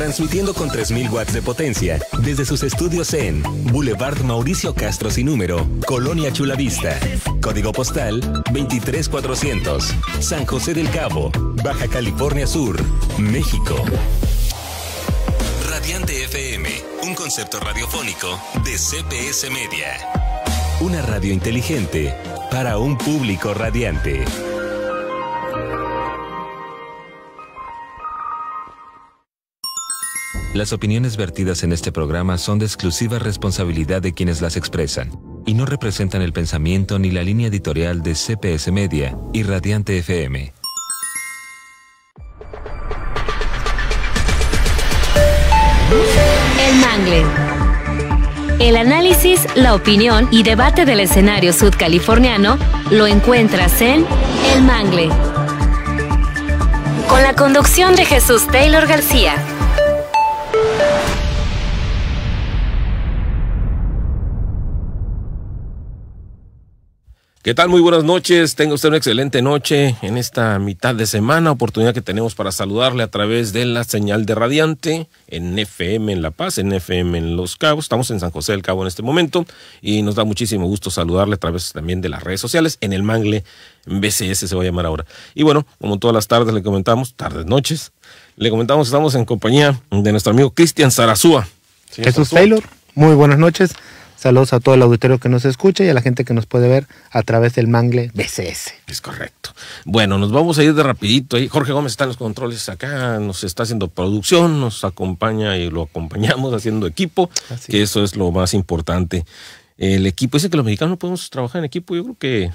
transmitiendo con 3.000 watts de potencia desde sus estudios en Boulevard Mauricio Castro sin número, Colonia Chulavista, código postal 23400, San José del Cabo, Baja California Sur, México. Radiante FM, un concepto radiofónico de CPS Media. Una radio inteligente para un público radiante. Las opiniones vertidas en este programa son de exclusiva responsabilidad de quienes las expresan y no representan el pensamiento ni la línea editorial de CPS Media y Radiante FM. El Mangle. El análisis, la opinión y debate del escenario sudcaliforniano lo encuentras en El Mangle. Con la conducción de Jesús Taylor García. ¿Qué tal? Muy buenas noches. Tengo usted una excelente noche en esta mitad de semana, oportunidad que tenemos para saludarle a través de la señal de Radiante en FM en La Paz, en FM en Los Cabos. Estamos en San José del Cabo en este momento y nos da muchísimo gusto saludarle a través también de las redes sociales en el Mangle BCS se va a llamar ahora. Y bueno, como todas las tardes le comentamos, tardes, noches, le comentamos, estamos en compañía de nuestro amigo Cristian Zarazúa. Jesús Taylor, muy buenas noches. Saludos a todo el auditorio que nos escucha y a la gente que nos puede ver a través del mangle BCS. Es correcto. Bueno, nos vamos a ir de rapidito. Jorge Gómez está en los controles acá, nos está haciendo producción, nos acompaña y lo acompañamos haciendo equipo, que eso es lo más importante. El equipo, dice que los mexicanos no podemos trabajar en equipo, yo creo que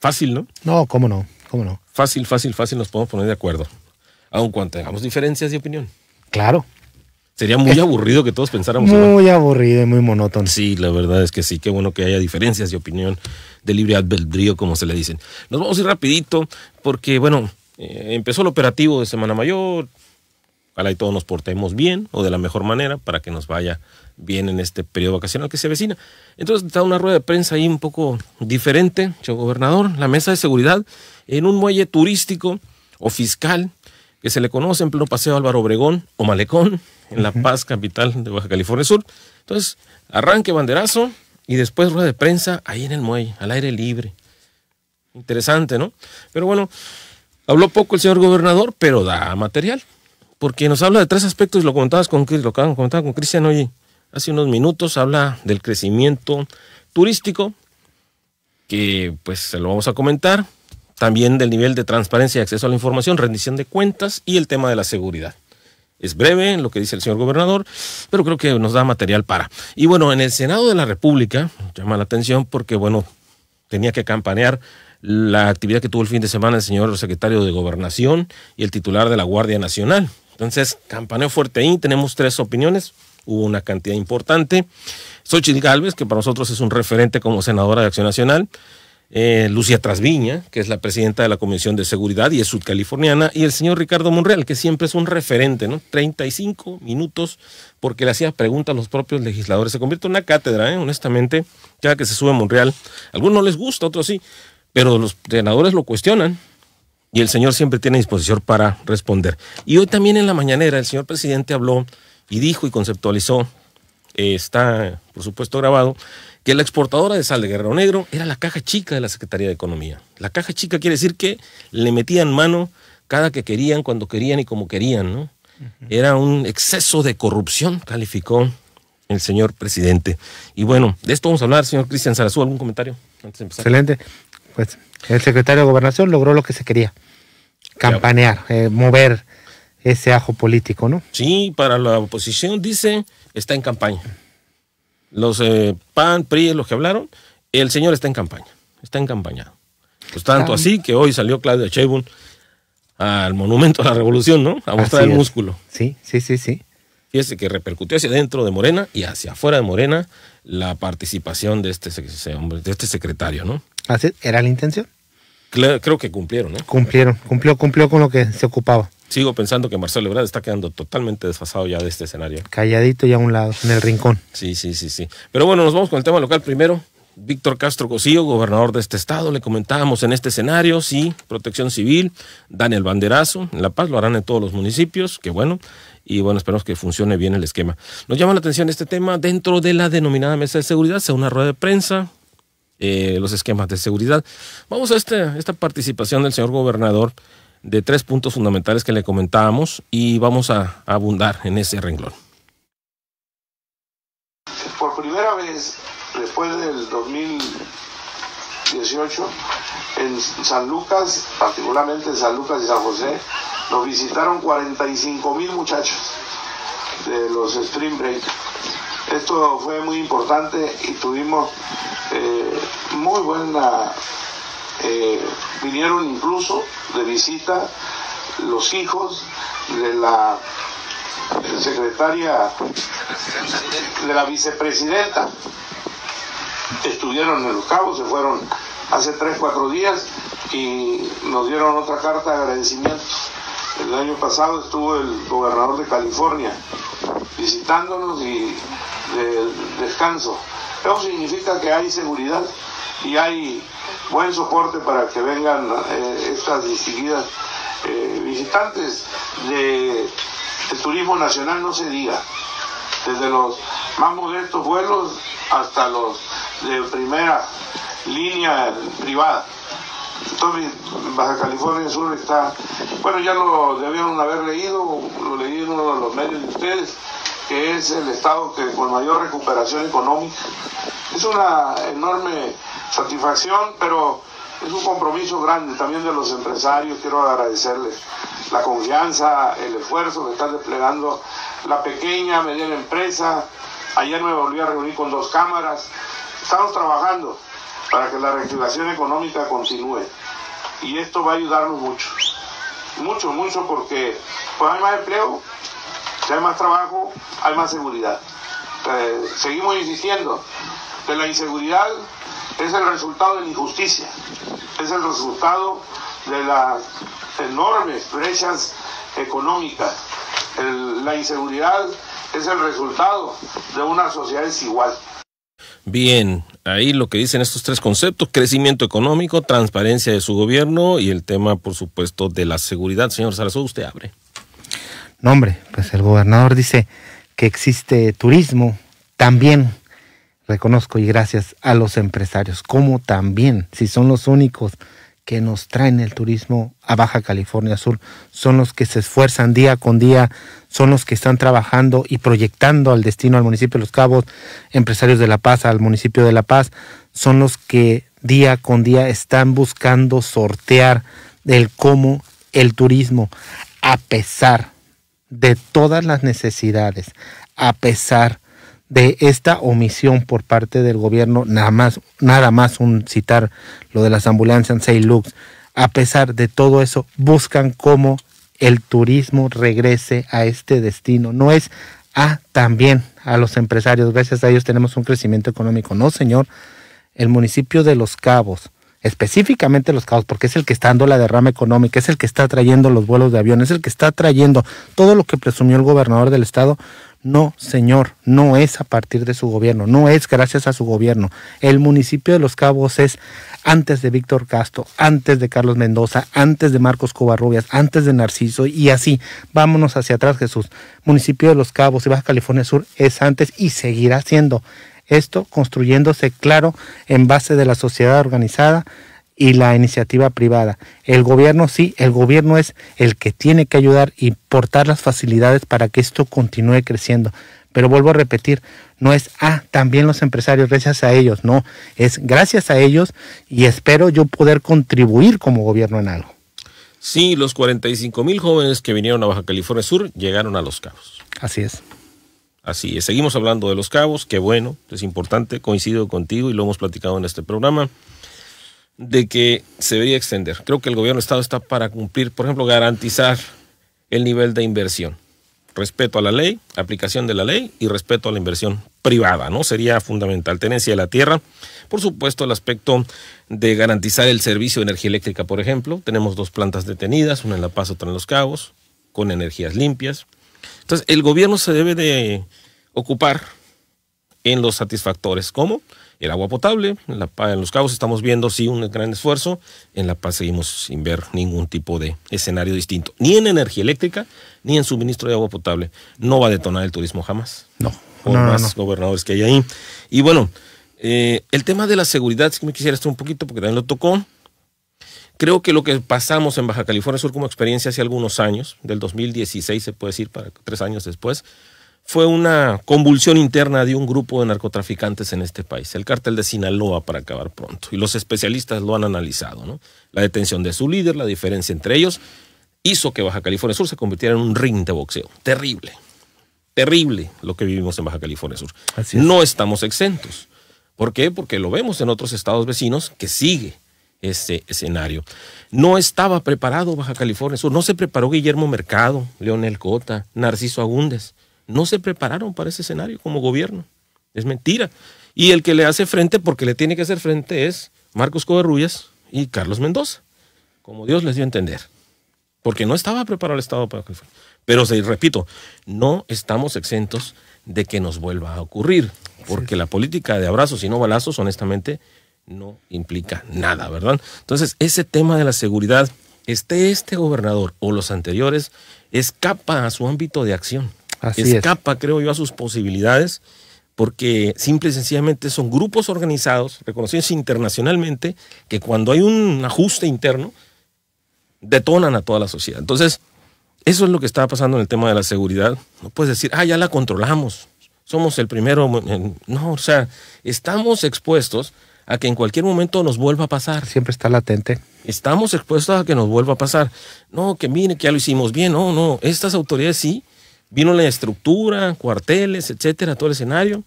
fácil, ¿no? No, cómo no, cómo no. Fácil, fácil, fácil, nos podemos poner de acuerdo aun cuando tengamos diferencias de opinión. Claro. Sería muy aburrido que todos pensáramos. Muy aburrido y muy monótono. Sí, la verdad es que sí. Qué bueno que haya diferencias de opinión de libre albedrío, como se le dicen. Nos vamos a ir rapidito porque, bueno, eh, empezó el operativo de Semana Mayor. Ojalá y todos nos portemos bien o de la mejor manera para que nos vaya bien en este periodo vacacional que se avecina. Entonces está una rueda de prensa ahí un poco diferente, señor gobernador, la mesa de seguridad en un muelle turístico o fiscal que se le conoce en pleno paseo Álvaro Obregón o Malecón, en La Paz, capital de Baja California Sur. Entonces, arranque banderazo y después rueda de prensa ahí en el muelle, al aire libre. Interesante, ¿no? Pero bueno, habló poco el señor gobernador, pero da material, porque nos habla de tres aspectos, lo comentabas con lo comentaba con Cristian hoy hace unos minutos, habla del crecimiento turístico, que pues se lo vamos a comentar, también del nivel de transparencia y acceso a la información, rendición de cuentas y el tema de la seguridad. Es breve lo que dice el señor gobernador, pero creo que nos da material para. Y bueno, en el Senado de la República llama la atención porque, bueno, tenía que campanear la actividad que tuvo el fin de semana el señor secretario de Gobernación y el titular de la Guardia Nacional. Entonces, campaneo fuerte ahí, tenemos tres opiniones, hubo una cantidad importante. Sochi Galvez, que para nosotros es un referente como senadora de Acción Nacional, eh, Lucia Trasviña, que es la presidenta de la Comisión de Seguridad y es sudcaliforniana, y el señor Ricardo Monreal, que siempre es un referente, ¿no? 35 minutos porque le hacía preguntas a los propios legisladores. Se convierte en una cátedra, ¿eh? honestamente, ya que se sube Monreal. algunos no les gusta, otros sí, pero los senadores lo cuestionan. Y el señor siempre tiene disposición para responder. Y hoy también en la mañanera el señor presidente habló y dijo y conceptualizó está por supuesto grabado, que la exportadora de sal de Guerrero Negro era la caja chica de la Secretaría de Economía. La caja chica quiere decir que le metían mano cada que querían, cuando querían y como querían, ¿no? Era un exceso de corrupción, calificó el señor presidente. Y bueno, de esto vamos a hablar, señor Cristian Sarazú, ¿algún comentario antes de empezar? Excelente. Pues el secretario de Gobernación logró lo que se quería, campanear, eh, mover ese ajo político, ¿no? Sí, para la oposición dice, está en campaña. Los eh, PAN, PRI, los que hablaron, el señor está en campaña, está en campaña. Pues tanto así que hoy salió Claudia Sheinbaum al Monumento a la Revolución, ¿no? A mostrar el músculo. Sí, sí, sí, sí. Fíjese que repercutió hacia dentro de Morena y hacia afuera de Morena la participación de este, de este secretario, ¿no? Así, ¿era la intención? Creo, que cumplieron, ¿no? Cumplieron, cumplió, cumplió con lo que se ocupaba. Sigo pensando que Marcelo Ebrard está quedando totalmente desfasado ya de este escenario. Calladito y a un lado, en el rincón. Sí, sí, sí, sí. Pero bueno, nos vamos con el tema local primero. Víctor Castro Cosío, gobernador de este estado, le comentábamos en este escenario, sí, protección civil, dan el banderazo, en La Paz lo harán en todos los municipios, qué bueno, y bueno, esperamos que funcione bien el esquema. Nos llama la atención este tema dentro de la denominada mesa de seguridad, sea una rueda de prensa, eh, los esquemas de seguridad. Vamos a este, esta participación del señor gobernador de tres puntos fundamentales que le comentábamos y vamos a abundar en ese renglón. Por primera vez, después del 2018, en San Lucas, particularmente en San Lucas y San José, nos visitaron 45 mil muchachos de los Spring Break. Esto fue muy importante y tuvimos eh, muy buena eh, vinieron incluso de visita los hijos de la secretaria, de la vicepresidenta. Estuvieron en los cabos, se fueron hace tres, cuatro días y nos dieron otra carta de agradecimiento. El año pasado estuvo el gobernador de California visitándonos y de descanso. Eso significa que hay seguridad y hay buen soporte para que vengan eh, estas distinguidas eh, visitantes de, de turismo nacional, no se diga, desde los más modestos vuelos hasta los de primera línea privada. Entonces, Baja California Sur está, bueno, ya lo debieron haber leído, lo leí en uno de los medios de ustedes, que es el estado que con mayor recuperación económica. Es una enorme satisfacción, pero es un compromiso grande también de los empresarios. Quiero agradecerles la confianza, el esfuerzo que están desplegando la pequeña, mediana empresa. Ayer me volví a reunir con dos cámaras. Estamos trabajando para que la reactivación económica continúe. Y esto va a ayudarnos mucho. Mucho, mucho, porque pues hay más empleo, si hay más trabajo, hay más seguridad. seguimos insistiendo que la inseguridad es el resultado de la injusticia, es el resultado de las enormes brechas económicas. la inseguridad es el resultado de una sociedad desigual. Bien, ahí lo que dicen estos tres conceptos, crecimiento económico, transparencia de su gobierno y el tema, por supuesto, de la seguridad. Señor Sarasó, usted abre nombre, pues el gobernador dice que existe turismo también. Reconozco y gracias a los empresarios, como también, si son los únicos que nos traen el turismo a Baja California Sur, son los que se esfuerzan día con día, son los que están trabajando y proyectando al destino al municipio de Los Cabos, empresarios de La Paz, al municipio de La Paz, son los que día con día están buscando sortear el cómo el turismo, a pesar de todas las necesidades, a pesar de esta omisión por parte del gobierno, nada más, nada más un citar lo de las ambulancias en Seilux, a pesar de todo eso, buscan cómo el turismo regrese a este destino. No es, a ah, también a los empresarios, gracias a ellos tenemos un crecimiento económico. No, señor, el municipio de Los Cabos, específicamente los cabos, porque es el que está dando la derrama económica, es el que está trayendo los vuelos de avión, es el que está trayendo todo lo que presumió el gobernador del estado. No, señor, no es a partir de su gobierno, no es gracias a su gobierno. El municipio de Los Cabos es antes de Víctor Castro, antes de Carlos Mendoza, antes de Marcos Covarrubias, antes de Narciso y así. Vámonos hacia atrás, Jesús. Municipio de Los Cabos y Baja California Sur es antes y seguirá siendo esto construyéndose, claro, en base de la sociedad organizada y la iniciativa privada. El gobierno sí, el gobierno es el que tiene que ayudar y portar las facilidades para que esto continúe creciendo. Pero vuelvo a repetir, no es, ah, también los empresarios, gracias a ellos, no, es gracias a ellos y espero yo poder contribuir como gobierno en algo. Sí, los 45 mil jóvenes que vinieron a Baja California Sur llegaron a Los Cabos. Así es. Así es, seguimos hablando de los cabos, que bueno, es importante, coincido contigo y lo hemos platicado en este programa, de que se debería extender. Creo que el gobierno de Estado está para cumplir, por ejemplo, garantizar el nivel de inversión. Respeto a la ley, aplicación de la ley y respeto a la inversión privada, ¿no? Sería fundamental. Tenencia de la tierra, por supuesto, el aspecto de garantizar el servicio de energía eléctrica, por ejemplo. Tenemos dos plantas detenidas, una en La Paz, otra en Los Cabos, con energías limpias entonces, el gobierno se debe de ocupar en los satisfactores, como el agua potable. En, Los Cabos estamos viendo, sí, un gran esfuerzo. En La Paz seguimos sin ver ningún tipo de escenario distinto, ni en energía eléctrica, ni en suministro de agua potable. No va a detonar el turismo jamás. No. Por más gobernadores que hay ahí. Y bueno, eh, el tema de la seguridad, si me quisiera estar un poquito, porque también lo tocó. Creo que lo que pasamos en Baja California Sur como experiencia hace algunos años, del 2016 se puede decir, para tres años después, fue una convulsión interna de un grupo de narcotraficantes en este país, el cártel de Sinaloa para acabar pronto. Y los especialistas lo han analizado, ¿no? La detención de su líder, la diferencia entre ellos, hizo que Baja California Sur se convirtiera en un ring de boxeo. Terrible, terrible lo que vivimos en Baja California Sur. No estamos exentos. ¿Por qué? Porque lo vemos en otros estados vecinos que sigue ese escenario. No estaba preparado Baja California no se preparó Guillermo Mercado, Leonel Cota, Narciso Agúndez, no se prepararon para ese escenario como gobierno. Es mentira. Y el que le hace frente, porque le tiene que hacer frente, es Marcos Coberrullas y Carlos Mendoza, como Dios les dio a entender. Porque no estaba preparado el Estado para California. Pero se repito, no estamos exentos de que nos vuelva a ocurrir, porque la política de abrazos y no balazos, honestamente, no implica nada, ¿verdad? Entonces, ese tema de la seguridad, esté este gobernador o los anteriores, escapa a su ámbito de acción. escapa, creo yo, a sus posibilidades, porque simple y sencillamente son grupos organizados, reconocidos internacionalmente, que cuando hay un ajuste interno, detonan a toda la sociedad. Entonces, eso es lo que está pasando en el tema de la seguridad. No puedes decir, ah, ya la controlamos, somos el primero. No, o sea, estamos expuestos a que en cualquier momento nos vuelva a pasar. Siempre está latente. Estamos expuestos a que nos vuelva a pasar. No, que mire, que ya lo hicimos bien. No, no. Estas autoridades sí. Vino la estructura, cuarteles, etcétera, todo el escenario.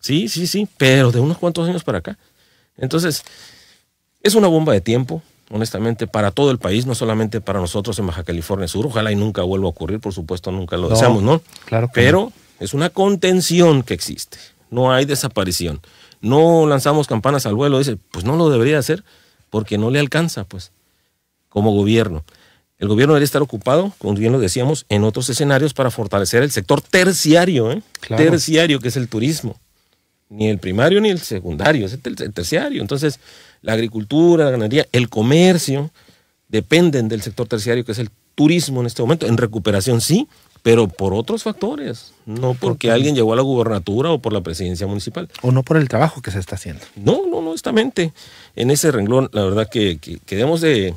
Sí, sí, sí. Pero de unos cuantos años para acá. Entonces, es una bomba de tiempo honestamente, para todo el país, no solamente para nosotros en Baja California Sur. Ojalá y nunca vuelva a ocurrir, por supuesto, nunca lo deseamos, ¿no? Claro. Que Pero es una contención que existe, no hay desaparición no lanzamos campanas al vuelo, dice, pues no lo debería hacer porque no le alcanza, pues, como gobierno. El gobierno debería estar ocupado, como bien lo decíamos, en otros escenarios para fortalecer el sector terciario, ¿eh? terciario, que es el turismo. Ni el primario ni el secundario, es el terciario. Entonces, la agricultura, la ganadería, el comercio dependen del sector terciario, que es el turismo en este momento. En recuperación sí, pero por otros factores, no porque alguien llegó a la gubernatura o por la presidencia municipal. O no por el trabajo que se está haciendo. No, no, no, honestamente. En ese renglón, la verdad que, que, debemos de,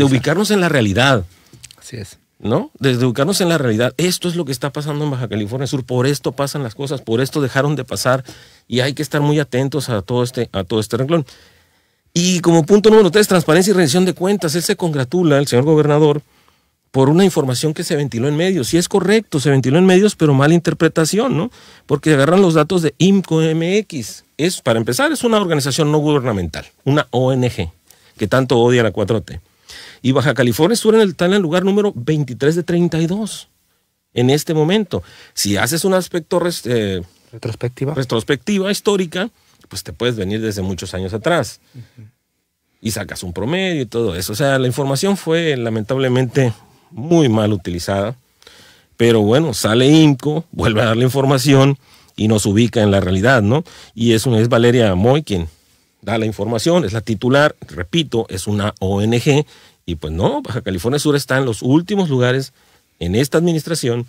ubicarnos en la realidad. Así es. ¿No? Desde ubicarnos en la realidad. Esto es lo que está pasando en Baja California Sur. Por esto pasan las cosas, por esto dejaron de pasar y hay que estar muy atentos a todo este, a todo este renglón. Y como punto número tres, transparencia y rendición de cuentas. Él se congratula, el señor gobernador, por una información que se ventiló en medios. Y es correcto, se ventiló en medios, pero mala interpretación, ¿no? Porque agarran los datos de IMCOMX. Es, para empezar, es una organización no gubernamental, una ONG, que tanto odia la 4T. Y Baja California Sur en está en el lugar número 23 de 32 en este momento. Si haces un aspecto eh, retrospectiva. retrospectiva histórica, pues te puedes venir desde muchos años atrás. y sacas un promedio y todo eso. O sea, la información fue lamentablemente muy mal utilizada. Pero bueno, sale INCO, vuelve a dar la información y nos ubica en la realidad, ¿no? Y es, es Valeria Moy quien da la información, es la titular, repito, es una ONG. Y pues no, Baja California Sur está en los últimos lugares en esta administración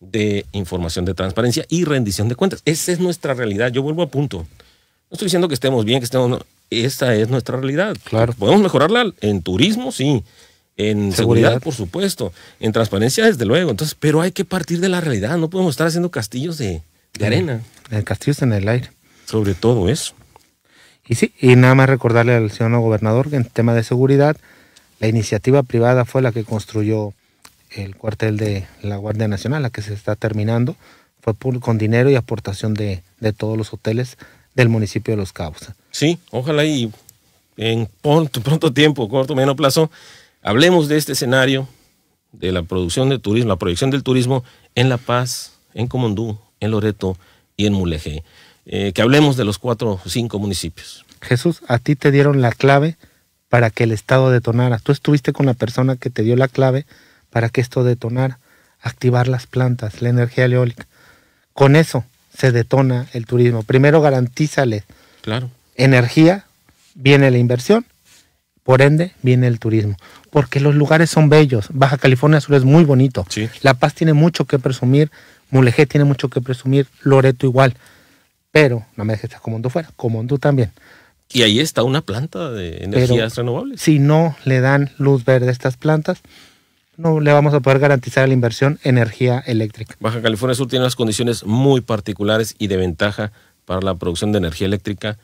de información de transparencia y rendición de cuentas. Esa es nuestra realidad. Yo vuelvo a punto. No estoy diciendo que estemos bien, que estemos... No. Esa es nuestra realidad. Claro. ¿Podemos mejorarla en turismo? Sí. En seguridad. por supuesto. En transparencia, desde luego. Entonces, pero hay que partir de la realidad. No podemos estar haciendo castillos de, arena. El castillo está en el aire. Sobre todo eso. Y sí, y nada más recordarle al señor gobernador que en tema de seguridad, la iniciativa privada fue la que construyó el cuartel de la Guardia Nacional, la que se está terminando. Fue con dinero y aportación de, todos los hoteles del municipio de Los Cabos. Sí, ojalá y en pronto, pronto tiempo, corto, menos plazo, Hablemos de este escenario de la producción de turismo, la proyección del turismo en La Paz, en Comondú, en Loreto y en Mulegé. Eh, que hablemos de los cuatro o cinco municipios. Jesús, a ti te dieron la clave para que el Estado detonara. Tú estuviste con la persona que te dio la clave para que esto detonara, activar las plantas, la energía eólica. Con eso se detona el turismo. Primero garantízale claro. energía, viene la inversión, por ende viene el turismo porque los lugares son bellos. Baja California Sur es muy bonito. La Paz tiene mucho que presumir, Mulegé tiene mucho que presumir, Loreto igual. Pero no me dejes estar Comondú fuera, Comondú también. Y ahí está una planta de energías renovables. Si no le dan luz verde a estas plantas, no le vamos a poder garantizar la inversión energía eléctrica. Baja California Sur tiene unas condiciones muy particulares y de ventaja para la producción de energía eléctrica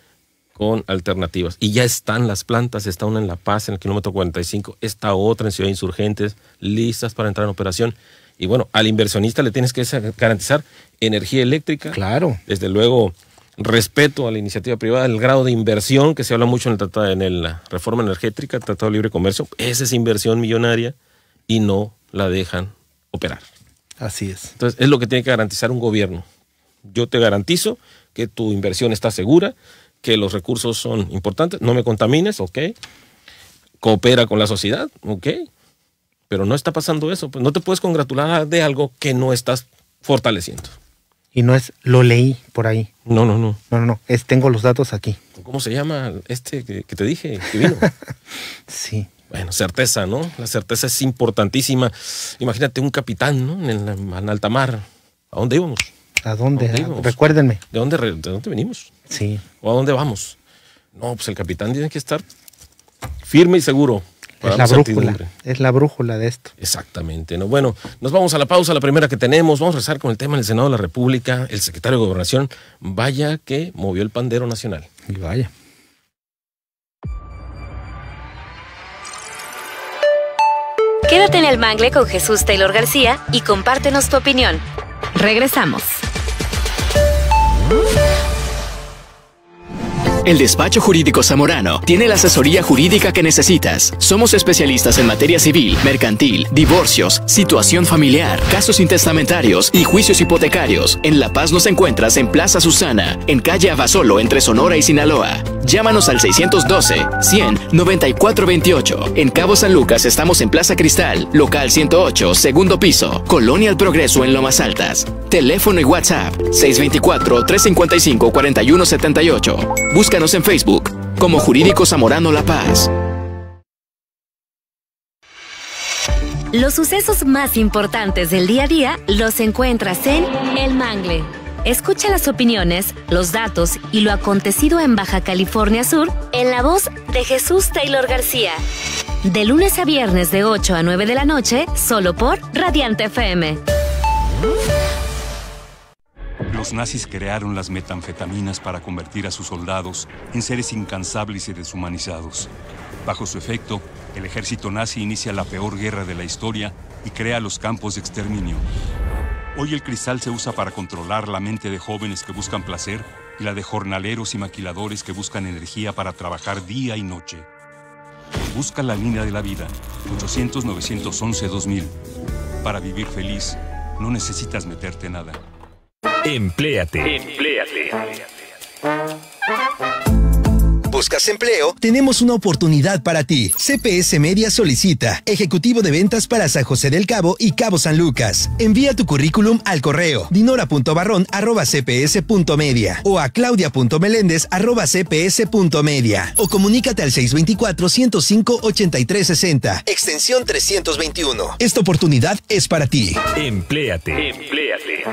con alternativas. Y ya están las plantas, está una en La Paz, en el kilómetro 45, está otra en Ciudad Insurgentes, listas para entrar en operación. Y bueno, al inversionista le tienes que garantizar energía eléctrica. Claro. Desde luego, respeto a la iniciativa privada, el grado de inversión que se habla mucho en, el tratado, en la reforma energética, Tratado de Libre Comercio. Esa es inversión millonaria y no la dejan operar. Así es. Entonces, es lo que tiene que garantizar un gobierno. Yo te garantizo que tu inversión está segura, que los recursos son importantes, no me contamines, ok, coopera con la sociedad, ok, pero no está pasando eso, pues, no te puedes congratular de algo que no estás fortaleciendo. Y no es lo leí por ahí. No, no, no. No, no, no. Es tengo los datos aquí. ¿Cómo se llama este que, te dije que vino? sí. Bueno, certeza, ¿no? La certeza es importantísima. Imagínate un capitán, ¿no? En, el, en alta mar. ¿A dónde íbamos? ¿A dónde? Recuérdenme. ¿De dónde, ¿De dónde venimos? Sí. ¿O a dónde vamos? No, pues el capitán tiene que estar firme y seguro. es la brújula, es la brújula de esto. Exactamente. ¿no? Bueno, nos vamos a la pausa, la primera que tenemos. Vamos a rezar con el tema del Senado de la República, el secretario de Gobernación. Vaya que movió el pandero nacional. Y vaya. Quédate en el mangle con Jesús Taylor García y compártenos tu opinión. Regresamos. El despacho jurídico zamorano tiene la asesoría jurídica que necesitas. Somos especialistas en materia civil, mercantil, divorcios, situación familiar, casos intestamentarios y juicios hipotecarios. En La Paz nos encuentras en Plaza Susana, en calle Abasolo entre Sonora y Sinaloa. Llámanos al 612 100 9428. En Cabo San Lucas estamos en Plaza Cristal, local 108, segundo piso, Colonia El Progreso en Lomas Altas. Teléfono y WhatsApp 624 355 4178. Busca en Facebook como Jurídico Zamorano La Paz. Los sucesos más importantes del día a día los encuentras en El Mangle. Escucha las opiniones, los datos y lo acontecido en Baja California Sur en la voz de Jesús Taylor García. De lunes a viernes de 8 a 9 de la noche, solo por Radiante FM. Los nazis crearon las metanfetaminas para convertir a sus soldados en seres incansables y deshumanizados. Bajo su efecto, el ejército nazi inicia la peor guerra de la historia y crea los campos de exterminio. Hoy el cristal se usa para controlar la mente de jóvenes que buscan placer y la de jornaleros y maquiladores que buscan energía para trabajar día y noche. Busca la línea de la vida, 800-911-2000. Para vivir feliz, no necesitas meterte nada. Empléate. Empléate. ¿Buscas empleo? Tenemos una oportunidad para ti. CPS Media solicita Ejecutivo de Ventas para San José del Cabo y Cabo San Lucas. Envía tu currículum al correo dinora.barrón.cps.media o a claudia.meléndez.cps.media o comunícate al 624-105-8360, extensión 321. Esta oportunidad es para ti. Empléate. Empléate.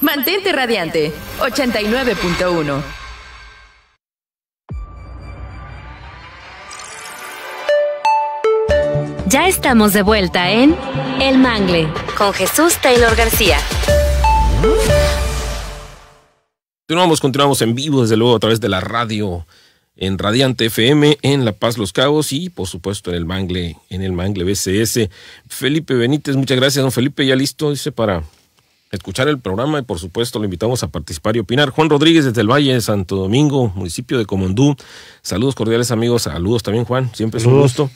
Mantente radiante. 89.1. Ya estamos de vuelta en El Mangle con Jesús Taylor García. Continuamos, continuamos en vivo, desde luego, a través de la radio en Radiante FM, en La Paz Los Cabos y por supuesto en el Mangle, en el Mangle BCS. Felipe Benítez, muchas gracias, don Felipe, ya listo, dice, para escuchar el programa y por supuesto lo invitamos a participar y opinar. Juan Rodríguez desde el Valle de Santo Domingo, municipio de Comondú. Saludos cordiales amigos, saludos también Juan, siempre es un gusto.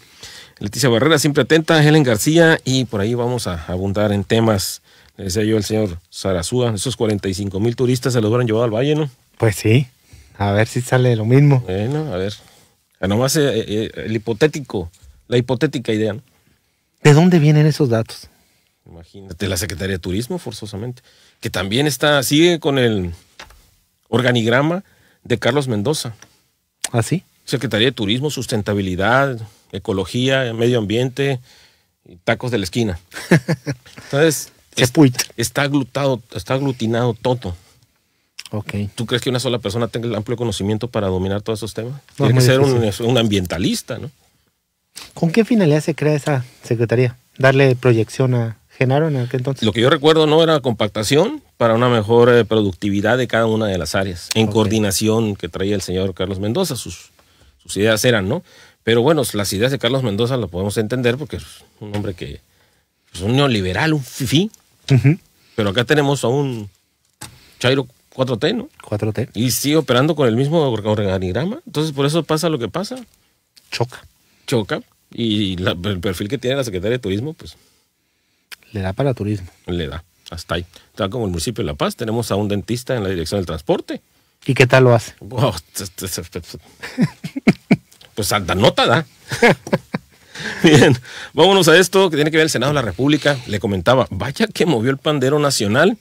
Leticia Barrera, siempre atenta, Helen García y por ahí vamos a abundar en temas. Le decía yo el señor Zarazúa, esos 45 mil turistas se los hubieran llevado al valle, ¿no? Pues sí. A ver si sale lo mismo. Bueno, a ver. Nomás eh, eh, eh, el hipotético, la hipotética idea. ¿De dónde vienen esos datos? Imagínate, la Secretaría de Turismo, forzosamente, que también está, sigue con el organigrama de Carlos Mendoza. ¿Ah, sí? Secretaría de Turismo, Sustentabilidad, Ecología, Medio Ambiente, y Tacos de la Esquina. Entonces, está, aglutado, está aglutinado todo. ¿Tú crees que una sola persona tenga el amplio conocimiento para dominar todos esos temas? Tiene que ser pues un, ambientalista, ¿no? ¿Con qué finalidad se crea esa secretaría? ¿Darle proyección a Genaro en aquel entonces? Lo que yo recuerdo no era compactación para una mejor eh, productividad de cada una de las áreas, en coordinación que traía el señor Carlos Mendoza, sus, ideas eran, ¿no? Pero bueno, las ideas de Carlos Mendoza las podemos entender porque es un hombre que es pues, un neoliberal, un fifí. Pero acá tenemos a un Chairo 4T, ¿no? 4T. Y sigue operando con el mismo organigrama. Entonces, por eso pasa lo que pasa. Choca. Choca. Y el perfil que tiene la Secretaría de Turismo, pues. Le da para turismo. Le da. Hasta ahí. Está como el municipio de La Paz. Tenemos a un dentista en la dirección del transporte. ¿Y qué tal lo hace? pues alta nota da. Bien, vámonos a esto que tiene que ver el Senado de la República. Le comentaba, vaya que movió el pandero nacional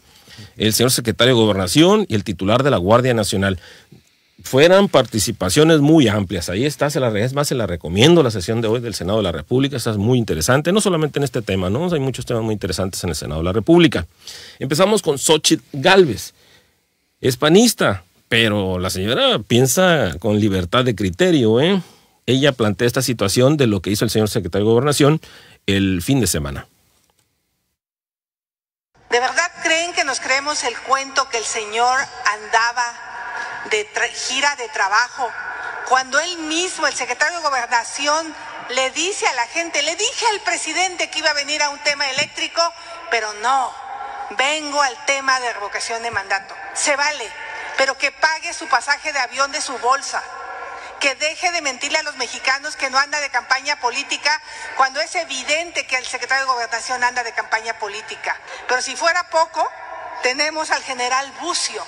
el señor secretario de Gobernación y el titular de la Guardia Nacional. Fueran participaciones muy amplias. Ahí está, se la, es más, se la recomiendo la sesión de hoy del Senado de la República. Esta es muy interesante, no solamente en este tema, ¿no? Hay muchos temas muy interesantes en el Senado de la República. Empezamos con Xochitl Galvez. hispanista, pero la señora piensa con libertad de criterio, ¿eh? Ella plantea esta situación de lo que hizo el señor secretario de Gobernación el fin de semana. ¿De verdad creen que nos creemos el cuento que el Señor andaba de gira de trabajo cuando él mismo, el secretario de gobernación, le dice a la gente, le dije al presidente que iba a venir a un tema eléctrico, pero no, vengo al tema de revocación de mandato. Se vale, pero que pague su pasaje de avión de su bolsa que deje de mentirle a los mexicanos que no anda de campaña política cuando es evidente que el secretario de Gobernación anda de campaña política. Pero si fuera poco, tenemos al general Bucio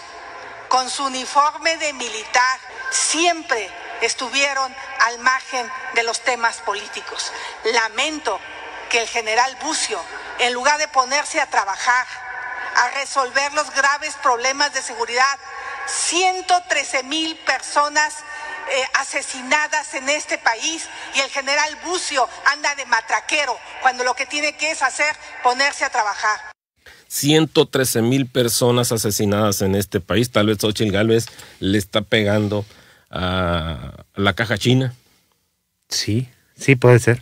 con su uniforme de militar, siempre estuvieron al margen de los temas políticos. Lamento que el general Bucio, en lugar de ponerse a trabajar, a resolver los graves problemas de seguridad, 113 mil personas eh, asesinadas en este país y el general Bucio anda de matraquero cuando lo que tiene que es hacer ponerse a trabajar. 113 mil personas asesinadas en este país. Tal vez Xochitl Gálvez le está pegando a la caja china. Sí, sí puede ser.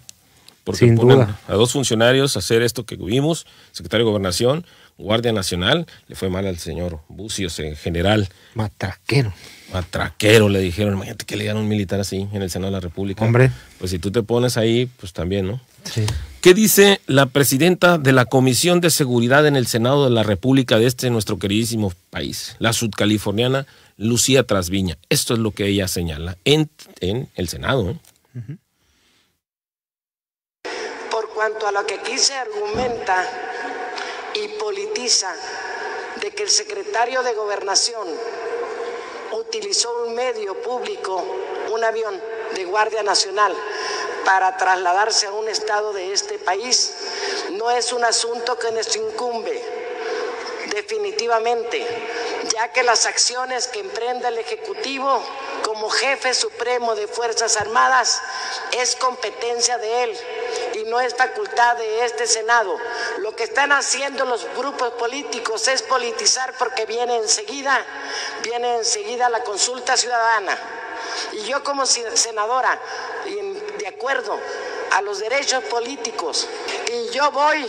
Sin duda. a dos funcionarios hacer esto que vimos, secretario de Gobernación Guardia Nacional, le fue mal al señor Bucios en general. Matraquero. Matraquero le dijeron, imagínate que le dieron un militar así en el Senado de la República. Hombre. Pues si tú te pones ahí, pues también, ¿no? Sí. ¿Qué dice la presidenta de la Comisión de Seguridad en el Senado de la República de este nuestro queridísimo país, la sudcaliforniana Lucía Trasviña? Esto es lo que ella señala en, el Senado. ¿eh? Por cuanto a lo que aquí se argumenta de que el secretario de gobernación utilizó un medio público, un avión de Guardia Nacional, para trasladarse a un estado de este país, no es un asunto que nos incumbe definitivamente, ya que las acciones que emprenda el Ejecutivo como jefe supremo de Fuerzas Armadas es competencia de él y no es facultad de este Senado. Lo que están haciendo los grupos políticos es politizar porque viene enseguida, viene enseguida la consulta ciudadana. Y yo como senadora, de acuerdo a los derechos políticos, y yo voy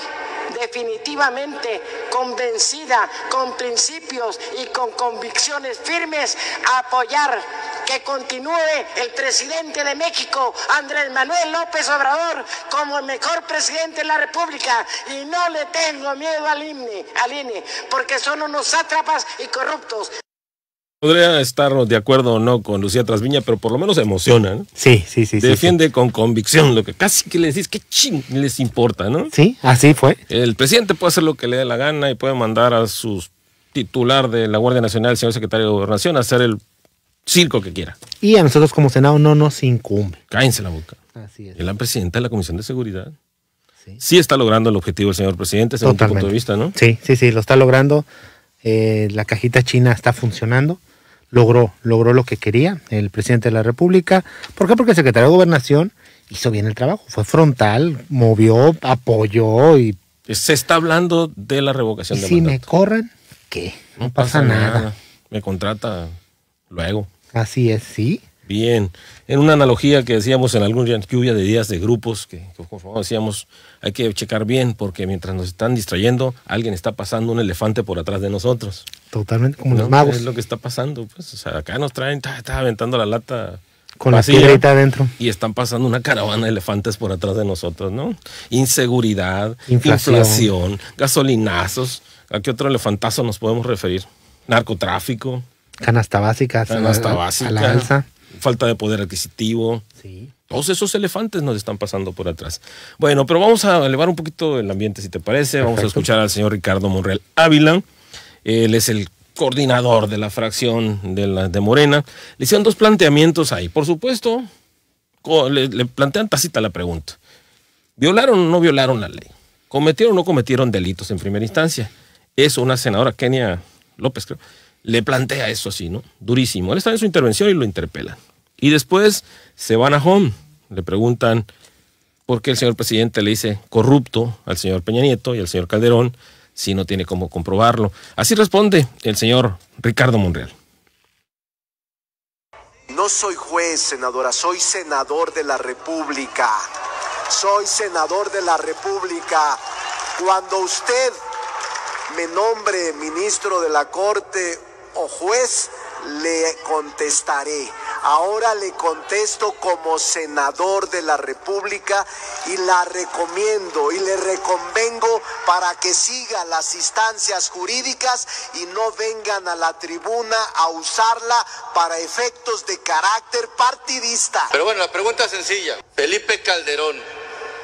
definitivamente convencida, con principios y con convicciones firmes, a apoyar que continúe el presidente de México, Andrés Manuel López Obrador, como el mejor presidente de la República. Y no le tengo miedo al INE, al INE porque son unos sátrapas y corruptos. Podría estar de acuerdo o no con Lucía Trasviña, pero por lo menos emociona, ¿no? Sí, sí, sí. Defiende con convicción lo que casi que le decís, que ching les importa, ¿no? Sí, así fue. El presidente puede hacer lo que le dé la gana y puede mandar a su titular de la Guardia Nacional, señor secretario de Gobernación, a hacer el circo que quiera. Y a nosotros como Senado no nos incumbe. Cáense la boca. Así es. la presidenta de la Comisión de Seguridad. Sí. sí está logrando el objetivo el señor presidente, según Totalmente. punto de vista, ¿no? Sí, sí, sí, lo está logrando. Eh, la cajita china está funcionando logró, logró lo que quería el presidente de la República. ¿Por qué? Porque el secretario de Gobernación hizo bien el trabajo, fue frontal, movió, apoyó y... Se está hablando de la revocación de si mandato. me corren, ¿qué? No, pasa, nada. nada. Me contrata luego. Así es, sí. Bien, en una analogía que decíamos en algún lluvia de días de grupos, que, decíamos, hay que checar bien porque mientras nos están distrayendo, alguien está pasando un elefante por atrás de nosotros. Totalmente, como los magos. Es lo que está pasando, pues, acá nos traen, está, aventando la lata con la piedrita adentro. Y están pasando una caravana de elefantes por atrás de nosotros, ¿no? Inseguridad, inflación, gasolinazos, ¿a qué otro elefantazo nos podemos referir? Narcotráfico. Canasta básica. Canasta básica. A la alza falta de poder adquisitivo. Sí. Todos esos elefantes nos están pasando por atrás. Bueno, pero vamos a elevar un poquito el ambiente, si te parece. Vamos a escuchar al señor Ricardo Monreal Ávila. Él es el coordinador de la fracción de, la, de Morena. Le hicieron dos planteamientos ahí. Por supuesto, le, le plantean tacita la pregunta. ¿Violaron o no violaron la ley? ¿Cometieron o no cometieron delitos en primera instancia? Eso una senadora, Kenia López, creo, le plantea eso así, ¿no? Durísimo. Él está en su intervención y lo interpelan. Y después se van a Home, le preguntan por qué el señor presidente le dice corrupto al señor Peña Nieto y al señor Calderón si no tiene cómo comprobarlo. Así responde el señor Ricardo Monreal. No soy juez, senadora, soy senador de la República. Soy senador de la República. Cuando usted me nombre ministro de la Corte o juez, le contestaré. Ahora le contesto como senador de la República y la recomiendo y le reconvengo para que siga las instancias jurídicas y no vengan a la tribuna a usarla para efectos de carácter partidista. Pero bueno, la pregunta es sencilla. Felipe Calderón,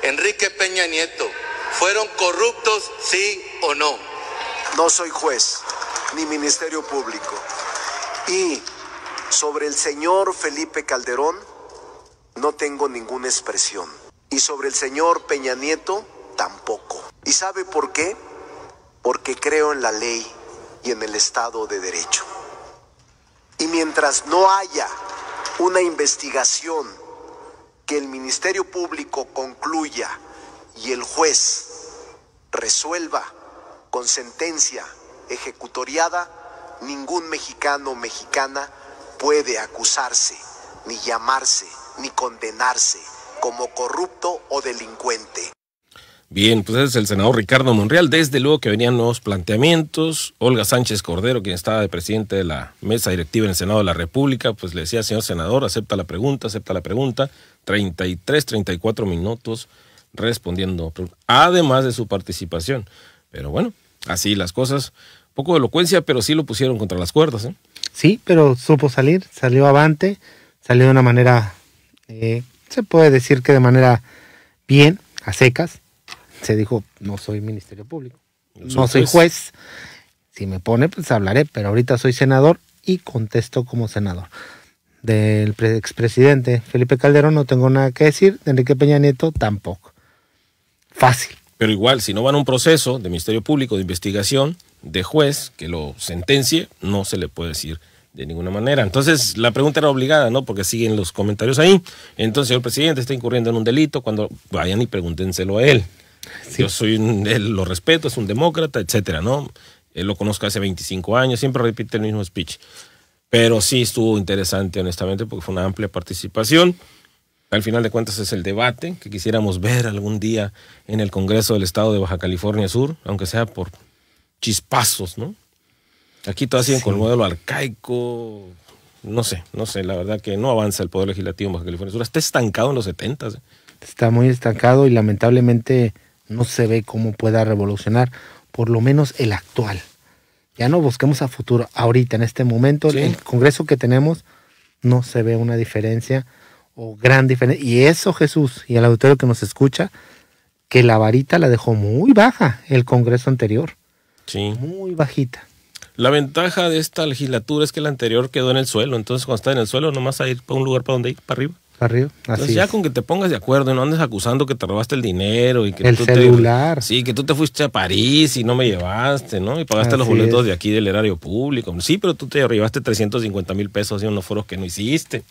Enrique Peña Nieto, ¿fueron corruptos sí o no? No soy juez ni Ministerio Público. Y sobre el señor Felipe Calderón no tengo ninguna expresión. Y sobre el señor Peña Nieto tampoco. ¿Y sabe por qué? Porque creo en la ley y en el Estado de Derecho. Y mientras no haya una investigación que el Ministerio Público concluya y el juez resuelva con sentencia ejecutoriada, ningún mexicano o mexicana puede acusarse, ni llamarse, ni condenarse como corrupto o delincuente. Bien, pues es el senador Ricardo Monreal. Desde luego que venían nuevos planteamientos. Olga Sánchez Cordero, quien estaba de presidente de la mesa directiva en el Senado de la República, pues le decía, señor senador, acepta la pregunta, acepta la pregunta. 33, 34 minutos respondiendo, además de su participación. Pero bueno, así las cosas poco de elocuencia, pero sí lo pusieron contra las cuerdas. ¿eh? Sí, pero supo salir, salió avante, salió de una manera, eh, se puede decir que de manera bien, a secas. Se dijo, no soy Ministerio Público, no soy juez. Si me pone, pues hablaré, pero ahorita soy senador y contesto como senador. Del expresidente Felipe Calderón no tengo nada que decir, de Enrique Peña Nieto tampoco. Fácil. Pero igual, si no van a un proceso de Ministerio Público de investigación, de juez que lo sentencie, no se le puede decir de ninguna manera. Entonces, la pregunta era obligada, ¿no? Porque siguen los comentarios ahí. Entonces, el presidente, está incurriendo en un delito cuando vayan y pregúntenselo a él. Yo soy él lo respeto, es un demócrata, etcétera, ¿no? Él lo conozco hace 25 años, siempre repite el mismo speech. Pero sí estuvo interesante, honestamente, porque fue una amplia participación. Al final de cuentas es el debate que quisiéramos ver algún día en el Congreso del Estado de Baja California Sur, aunque sea por chispazos, ¿no? Aquí todavía siguen con el modelo arcaico. No sé, no sé, la verdad que no avanza el poder legislativo en Baja California Está estancado en los 70. ¿eh? Está muy estancado y lamentablemente no se ve cómo pueda revolucionar, por lo menos el actual. Ya no busquemos a futuro. Ahorita, en este momento, el Congreso que tenemos no se ve una diferencia o gran diferencia. Y eso, Jesús, y el auditorio que nos escucha, que la varita la dejó muy baja el Congreso anterior. Muy bajita. La ventaja de esta legislatura es que la anterior quedó en el suelo, entonces cuando está en el suelo nomás a ir para un lugar para donde ir, para arriba. Para arriba, entonces, ya con que te pongas de acuerdo y no andes acusando que te robaste el dinero y que el celular. sí, que tú te fuiste a París y no me llevaste, ¿no? Y pagaste los boletos de aquí del erario público. Sí, pero tú te llevaste 350 mil pesos en unos foros que no hiciste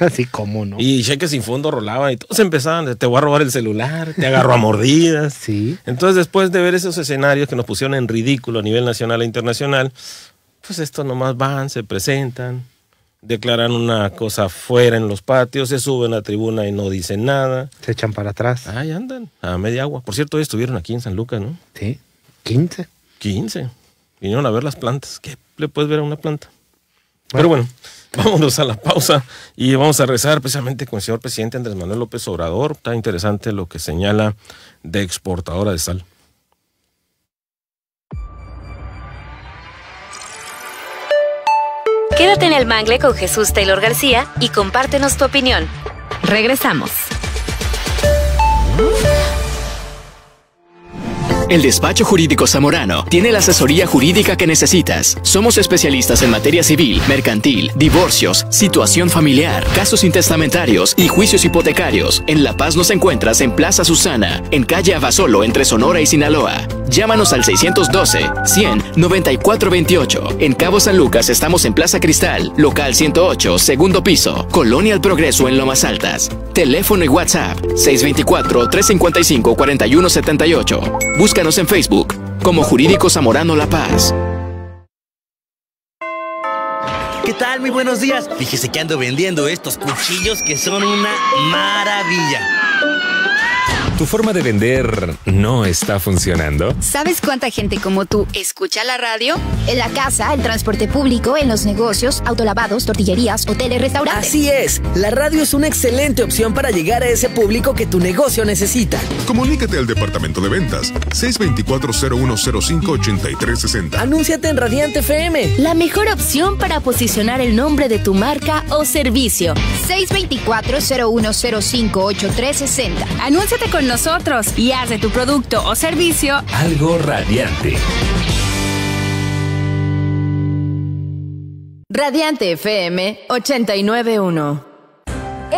así como no. Y cheques sin fondo rolaban y todos empezaban, te voy a robar el celular, te agarro a mordidas. Sí. Entonces, después de ver esos escenarios que nos pusieron en ridículo a nivel nacional e internacional, pues estos nomás van, se presentan, declaran una cosa fuera en los patios, se suben a la tribuna y no dicen nada. Se echan para atrás. Ahí andan, a media agua. Por cierto, hoy estuvieron aquí en San Lucas, ¿no? Sí, 15. 15. Vinieron a ver las plantas. ¿Qué le puedes ver a una planta? Pero bueno, Vámonos a la pausa y vamos a rezar precisamente con el señor presidente Andrés Manuel López Obrador. Está interesante lo que señala de exportadora de sal. Quédate en el mangle con Jesús Taylor García y compártenos tu opinión. Regresamos. El despacho jurídico zamorano tiene la asesoría jurídica que necesitas. Somos especialistas en materia civil, mercantil, divorcios, situación familiar, casos intestamentarios y juicios hipotecarios. En La Paz nos encuentras en Plaza Susana, en calle Abasolo entre Sonora y Sinaloa. Llámanos al 612 100 9428. En Cabo San Lucas estamos en Plaza Cristal, local 108, segundo piso, Colonia El Progreso en Lomas Altas. Teléfono y WhatsApp 624 355 4178. Búscanos en Facebook como Jurídico Zamorano La Paz. ¿Qué tal? Muy buenos días. Fíjese que ando vendiendo estos cuchillos que son una maravilla. ¿Tu forma de vender no está funcionando? ¿Sabes cuánta gente como tú escucha la radio? En la casa, en transporte público, en los negocios, autolavados, tortillerías, hoteles, restaurantes. Así es, la radio es una excelente opción para llegar a ese público que tu negocio necesita. Comunícate al departamento de ventas 624-0105-8360. Anúnciate en Radiante FM, la mejor opción para posicionar el nombre de tu marca o servicio. 624-0105-8360. Anúnciate con nosotros y haz de tu producto o servicio algo radiante. Radiante FM 891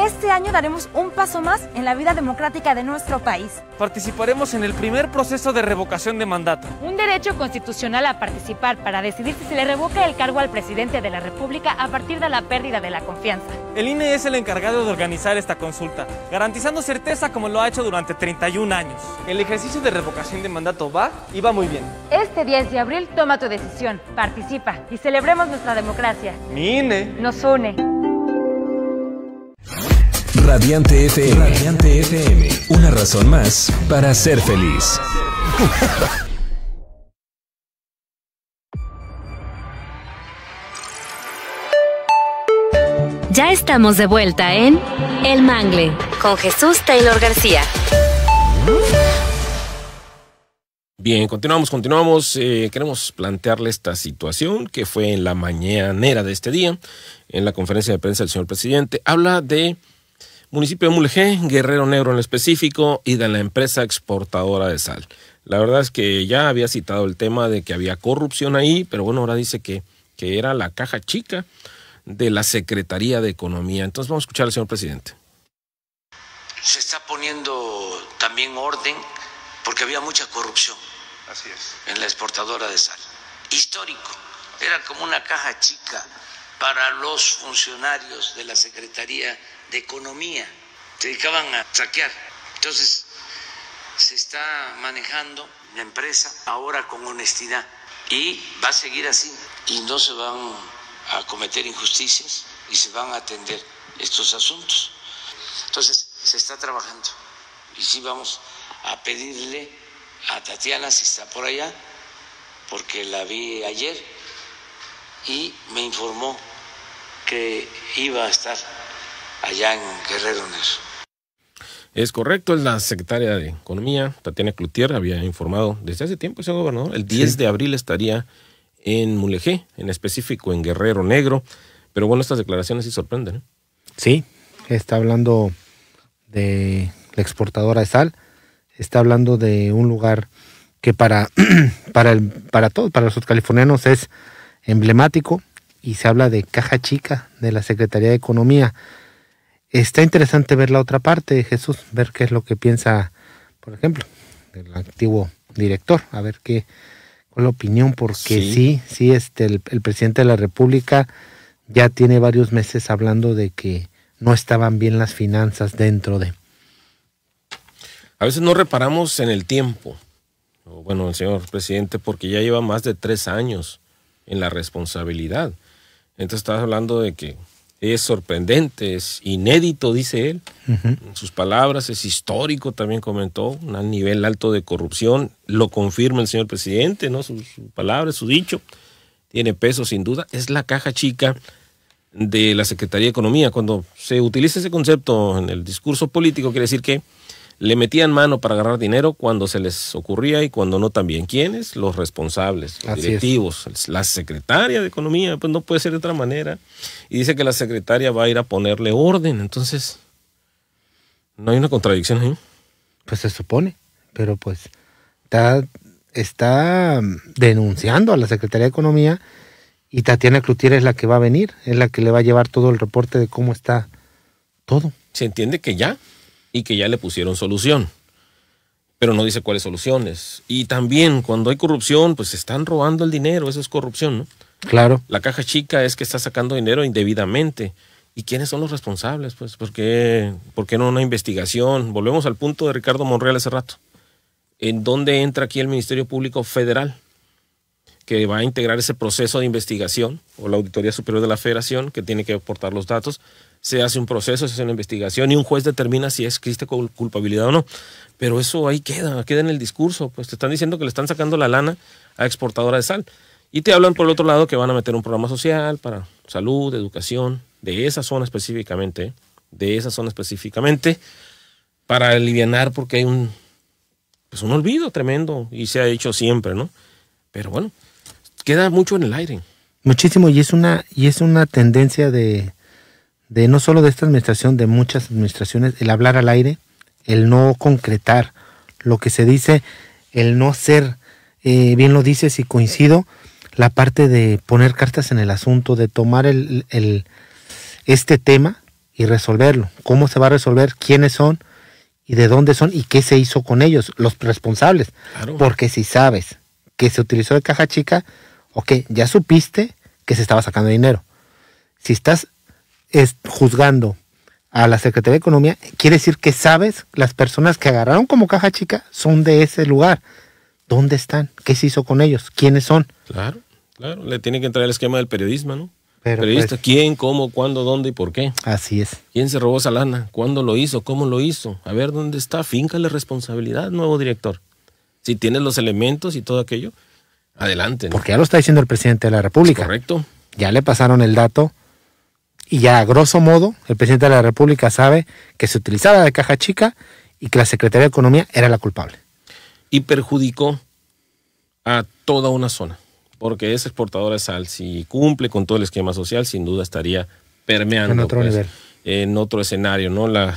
este año daremos un paso más en la vida democrática de nuestro país. Participaremos en el primer proceso de revocación de mandato. Un derecho constitucional a participar para decidir si se le revoca el cargo al presidente de la República a partir de la pérdida de la confianza. El INE es el encargado de organizar esta consulta, garantizando certeza como lo ha hecho durante 31 años. El ejercicio de revocación de mandato va y va muy bien. Este 10 de abril toma tu decisión, participa y celebremos nuestra democracia. Mi INE nos une. Radiante FM. Radiante FM. Una razón más para ser feliz. Ya estamos de vuelta en El Mangle con Jesús Taylor García. Bien, continuamos, continuamos. Eh, queremos plantearle esta situación que fue en la mañanera de este día, en la conferencia de prensa del señor presidente. Habla de municipio de Mulegé, Guerrero Negro en específico, y de la empresa exportadora de sal. La verdad es que ya había citado el tema de que había corrupción ahí, pero bueno, ahora dice que, que era la caja chica de la Secretaría de Economía. Entonces vamos a escuchar al señor presidente. Se está poniendo también orden porque había mucha corrupción Así en la exportadora de sal. Histórico, era como una caja chica para los funcionarios de la Secretaría de economía, se dedicaban a saquear. Entonces, se está manejando la empresa ahora con honestidad y va a seguir así. Y no se van a cometer injusticias y se van a atender estos asuntos. Entonces, se está trabajando. Y sí vamos a pedirle a Tatiana, si está por allá, porque la vi ayer y me informó que iba a estar allá en Guerrero Negro. Es correcto, es la secretaria de Economía, Tatiana Clutier, había informado desde hace tiempo, señor gobernador, el 10 de abril estaría en Mulegé, en específico en Guerrero Negro. Pero bueno, estas declaraciones sí sorprenden. ¿eh? Sí, está hablando de la exportadora de sal, está hablando de un lugar que para, para, el, para todos, para los californianos es emblemático y se habla de caja chica de la Secretaría de Economía Está interesante ver la otra parte de Jesús, ver qué es lo que piensa, por ejemplo, el antiguo director, a ver qué con la opinión, porque sí, sí, este, el, presidente de la República ya tiene varios meses hablando de que no estaban bien las finanzas dentro de. A veces no reparamos en el tiempo, bueno, el señor presidente, porque ya lleva más de tres años en la responsabilidad. Entonces estás hablando de que es sorprendente, es inédito, dice él. sus palabras es histórico, también comentó, un nivel alto de corrupción. Lo confirma el señor presidente, ¿no? Sus palabras, su dicho. Tiene peso, sin duda. Es la caja chica de la Secretaría de Economía. Cuando se utiliza ese concepto en el discurso político, quiere decir que le metían mano para agarrar dinero cuando se les ocurría y cuando no también. ¿Quiénes? Los responsables, los directivos, la secretaria de Economía, pues no puede ser de otra manera. Y dice que la secretaria va a ir a ponerle orden, entonces, ¿no hay una contradicción ahí? Pues se supone, pero pues está, denunciando a la Secretaría de Economía y Tatiana Clutier es la que va a venir, es la que le va a llevar todo el reporte de cómo está todo. Se entiende que ya, y que ya le pusieron solución. Pero no dice cuáles soluciones. Y también cuando hay corrupción, pues están robando el dinero, eso es corrupción, ¿no? Claro. La caja chica es que está sacando dinero indebidamente. ¿Y quiénes son los responsables? Pues, ¿por qué, ¿por qué no una investigación? Volvemos al punto de Ricardo Monreal hace rato. ¿En dónde entra aquí el Ministerio Público Federal? que va a integrar ese proceso de investigación o la Auditoría Superior de la Federación que tiene que aportar los datos se hace un proceso, se hace una investigación y un juez determina si es existe culpabilidad o no. Pero eso ahí queda, queda en el discurso. Pues te están diciendo que le están sacando la lana a exportadora de sal. Y te hablan por el otro lado que van a meter un programa social para salud, educación, de esa zona específicamente, de esa zona específicamente, para aliviar porque hay un, pues un olvido tremendo y se ha hecho siempre, ¿no? Pero bueno, queda mucho en el aire. Muchísimo, y es una, y es una tendencia de, de no solo de esta administración, de muchas administraciones, el hablar al aire, el no concretar lo que se dice, el no ser, eh, bien lo dices y coincido, la parte de poner cartas en el asunto, de tomar el, este tema y resolverlo. ¿Cómo se va a resolver? ¿Quiénes son? ¿Y de dónde son? ¿Y qué se hizo con ellos? Los responsables. Porque si sabes que se utilizó de caja chica, ok, ya supiste que se estaba sacando dinero. Si estás juzgando a la Secretaría de Economía, quiere decir que sabes, las personas que agarraron como caja chica son de ese lugar. ¿Dónde están? ¿Qué se hizo con ellos? ¿Quiénes son? Claro, claro, le tiene que entrar el esquema del periodismo, ¿no? Pero periodista, pues, ¿quién, cómo, cuándo, dónde y por qué? Así es. ¿Quién se robó esa lana? ¿Cuándo lo hizo? ¿Cómo lo hizo? A ver, ¿dónde está? Finca la responsabilidad, nuevo director. Si tienes los elementos y todo aquello, adelante. Porque ya lo está diciendo el presidente de la República. correcto. Ya le pasaron el dato y ya a grosso modo, el presidente de la República sabe que se utilizaba la caja chica y que la Secretaría de Economía era la culpable. Y perjudicó a toda una zona, porque es exportadora de sal. Si cumple con todo el esquema social, sin duda estaría permeando. En otro pues, escenario, ¿no? La,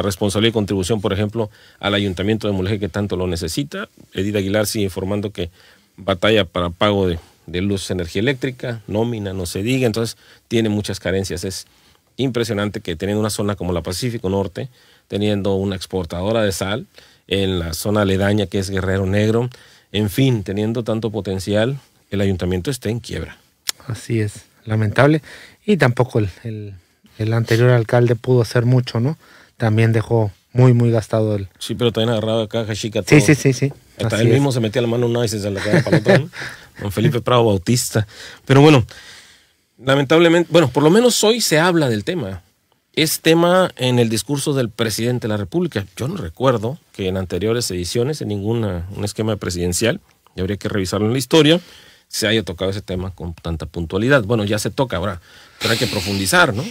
responsabilidad y contribución, por ejemplo, al Ayuntamiento de Mulegé, que tanto lo necesita. Edith Aguilar sigue informando que batalla para pago de de luz, energía eléctrica, nómina, no se diga, entonces tiene muchas carencias. Es impresionante que teniendo una zona como la Pacífico Norte, teniendo una exportadora de sal en la zona aledaña que es Guerrero Negro, en fin, teniendo tanto potencial, el ayuntamiento esté en quiebra. Así es, lamentable. Y tampoco el, anterior alcalde pudo hacer mucho, ¿no? También dejó muy, muy gastado él. Sí, pero también agarrado acá caja Sí, sí, sí, Hasta él mismo se metía la mano una y la el don Felipe Prado Bautista. Pero bueno, lamentablemente, bueno, por lo menos hoy se habla del tema. Es tema en el discurso del presidente de la República. Yo no recuerdo que en anteriores ediciones, en ningún un esquema presidencial, y habría que revisarlo en la historia, se haya tocado ese tema con tanta puntualidad. Bueno, ya se toca ahora, pero hay que profundizar, ¿no?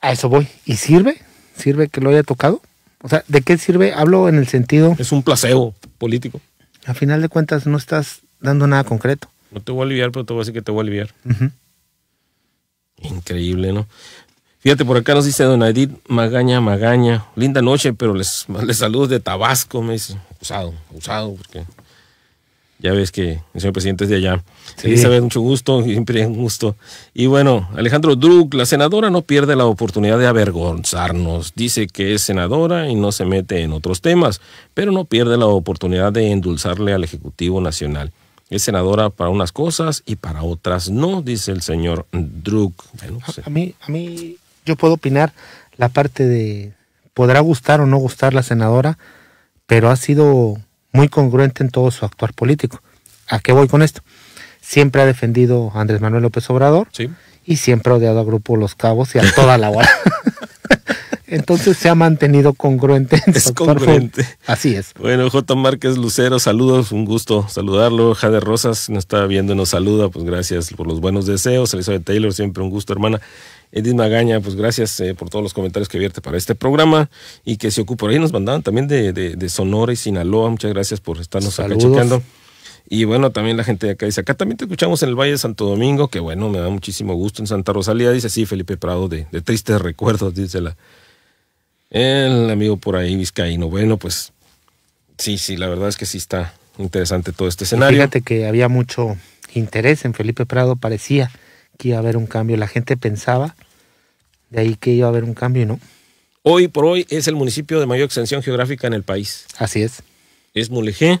A eso voy. ¿Y sirve? ¿Sirve que lo haya tocado? O sea, ¿de qué sirve? Hablo en el sentido... Es un placebo político. A final de cuentas no estás dando nada concreto. No te voy a aliviar, pero te voy a decir que te voy a aliviar. Increíble, ¿no? Fíjate, por acá nos dice Don Edith Magaña, Magaña. Linda noche, pero les, les saludos de Tabasco, me dice. Usado, usado, porque ya ves que el señor presidente es de allá. Sí. mucho gusto, siempre un gusto. Y bueno, Alejandro Druk la senadora no pierde la oportunidad de avergonzarnos. Dice que es senadora y no se mete en otros temas, pero no pierde la oportunidad de endulzarle al Ejecutivo Nacional es senadora para unas cosas y para otras no, dice el señor Druk. Pues, a, mí, a mí, yo puedo opinar la parte de, podrá gustar o no gustar la senadora, pero ha sido muy congruente en todo su actuar político. ¿A qué voy con esto? Siempre ha defendido a Andrés Manuel López Obrador y siempre ha odiado a Grupo Los Cabos y a toda la hora. Entonces se ha mantenido congruente. Es congruente. Así es. Bueno, J. Márquez Lucero, saludos, un gusto saludarlo. Jade Rosas nos está viendo, nos saluda, pues gracias por los buenos deseos. Elizabeth Taylor, siempre un gusto, hermana. Edith Magaña, pues gracias eh, por todos los comentarios que vierte para este programa y que se ocupa. ahí nos mandaban también de, de, de, Sonora y Sinaloa, muchas gracias por estarnos acá chequeando. Y bueno, también la gente de acá dice, acá también te escuchamos en el Valle de Santo Domingo, que bueno, me da muchísimo gusto en Santa Rosalía, dice, sí, Felipe Prado, de, de tristes recuerdos, dice la, el amigo por ahí vizcaíno. Bueno, pues sí, sí, la verdad es que sí está interesante todo este escenario. Fíjate que había mucho interés en Felipe Prado, parecía que iba a haber un cambio, la gente pensaba de ahí que iba a haber un cambio no. Hoy por hoy es el municipio de mayor extensión geográfica en el país. Así es. Es Mulegé.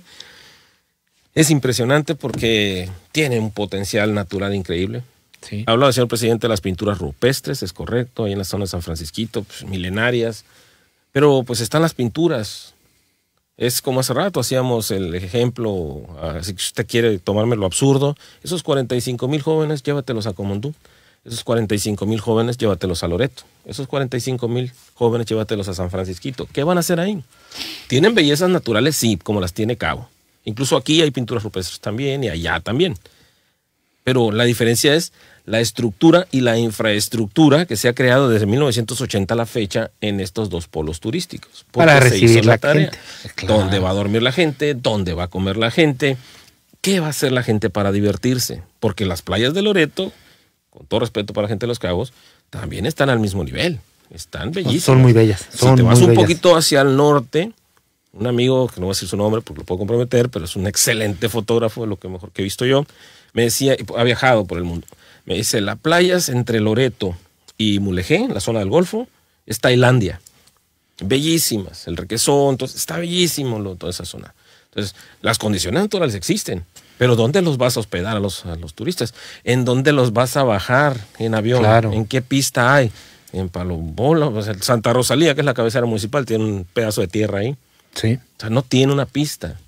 Es impresionante porque tiene un potencial natural increíble. Sí. Hablaba el señor presidente de las pinturas rupestres, es correcto, ahí en la zona de San Francisquito, pues, milenarias pero pues están las pinturas. Es como hace rato hacíamos el ejemplo, ah, si usted quiere tomarme lo absurdo, esos 45 mil jóvenes llévatelos a Comondú, esos 45 mil jóvenes llévatelos a Loreto, esos 45 mil jóvenes llévatelos a San Francisquito. ¿Qué van a hacer ahí? Tienen bellezas naturales, sí, como las tiene Cabo. Incluso aquí hay pinturas rupestres también y allá también. Pero la diferencia es la estructura y la infraestructura que se ha creado desde 1980 a la fecha en estos dos polos turísticos. Para recibir la, la gente. Eh, ¿Dónde va a dormir la gente? ¿Dónde va a comer la gente? ¿Qué va a hacer la gente para divertirse? Porque las playas de Loreto, con todo respeto para la gente de Los Cabos, también están al mismo nivel. Están bellísimas. Son muy bellas. si te vas un poquito hacia el norte, un amigo, que no voy a decir su nombre porque lo puedo comprometer, pero es un excelente fotógrafo, lo que mejor que he visto yo, me decía, ha viajado por el mundo, me dice, las playas entre Loreto y Mulegé, en la zona del Golfo, es Tailandia. Bellísimas, el requesón, entonces, está bellísimo toda esa zona. Entonces, las condiciones naturales existen, pero ¿dónde los vas a hospedar a los, a los turistas? ¿En dónde los vas a bajar en avión? ¿En qué pista hay? En Palombola, Santa Rosalía, que es la cabecera municipal, tiene un pedazo de tierra ahí. Sí. O sea, no tiene una pista.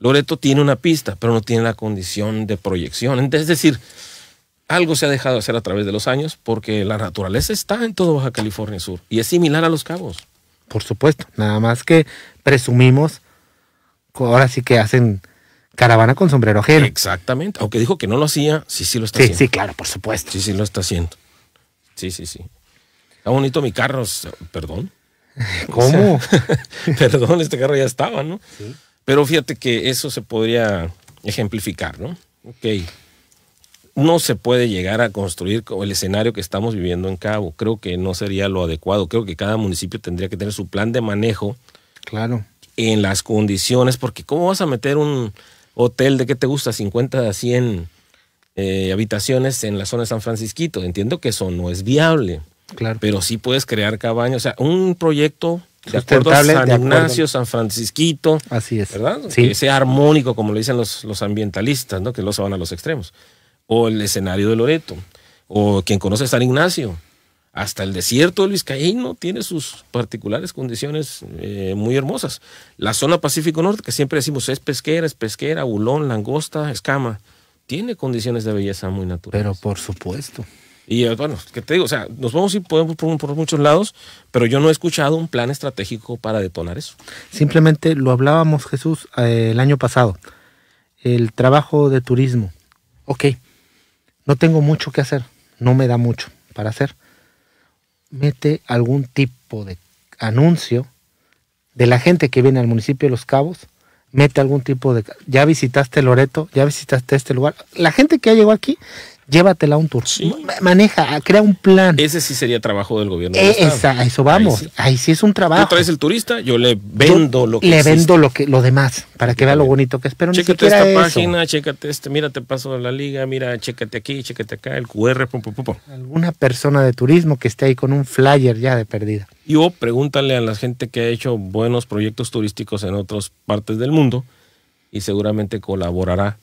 Loreto tiene una pista, pero no tiene la condición de proyección. Es decir, algo se ha dejado de hacer a través de los años porque la naturaleza está en todo Baja California Sur y es similar a los cabos. Por supuesto, nada más que presumimos, ahora sí que hacen caravana con sombrero gel. Exactamente, aunque dijo que no lo hacía, sí, sí lo está haciendo. Sí, sí, claro, por supuesto. Sí, sí lo está haciendo. Sí, sí, sí. Está bonito mi carro, perdón. ¿Cómo? perdón, este carro ya estaba, ¿no? Sí. Pero fíjate que eso se podría ejemplificar, ¿no? Ok no se puede llegar a construir el escenario que estamos viviendo en Cabo. Creo que no sería lo adecuado. Creo que cada municipio tendría que tener su plan de manejo. Claro. En las condiciones, porque ¿cómo vas a meter un hotel de qué te gusta? 50 a 100 habitaciones en la zona de San Francisquito. Entiendo que eso no es viable. Claro. Pero sí puedes crear cabañas. O sea, un proyecto de acuerdo a San Ignacio, San Francisquito. Así es. ¿Verdad? Que sea armónico, como lo dicen los, los ambientalistas, ¿no? Que no se van a los extremos o el escenario de Loreto, o quien conoce San Ignacio. Hasta el desierto del Vizcaíno tiene sus particulares condiciones eh, muy hermosas. La zona Pacífico Norte, que siempre decimos es pesquera, es pesquera, bulón, langosta, escama, tiene condiciones de belleza muy naturales. Pero por supuesto. Y eh, bueno, que te digo, o sea, nos vamos y podemos por, por, muchos lados, pero yo no he escuchado un plan estratégico para detonar eso. Simplemente lo hablábamos, Jesús, eh, el año pasado, el trabajo de turismo. Ok, no tengo mucho que hacer, no me da mucho para hacer, mete algún tipo de anuncio de la gente que viene al municipio de Los Cabos, mete algún tipo de, ya visitaste Loreto, ya visitaste este lugar, la gente que ha llegado aquí llévatela a un tour. Maneja, crea un plan. Ese sí sería trabajo del gobierno. Eh, a eso vamos. Ahí sí. es un trabajo. Tú traes el turista, yo le vendo lo que Le vendo lo que lo demás, para que vea lo bonito que es. Pero chécate ni esta eso. página, chécate este, mira, te paso la liga, mira, chécate aquí, chécate acá, el QR, Alguna persona de turismo que esté ahí con un flyer ya de perdida. Y o pregúntale a la gente que ha hecho buenos proyectos turísticos en otras partes del mundo y seguramente colaborará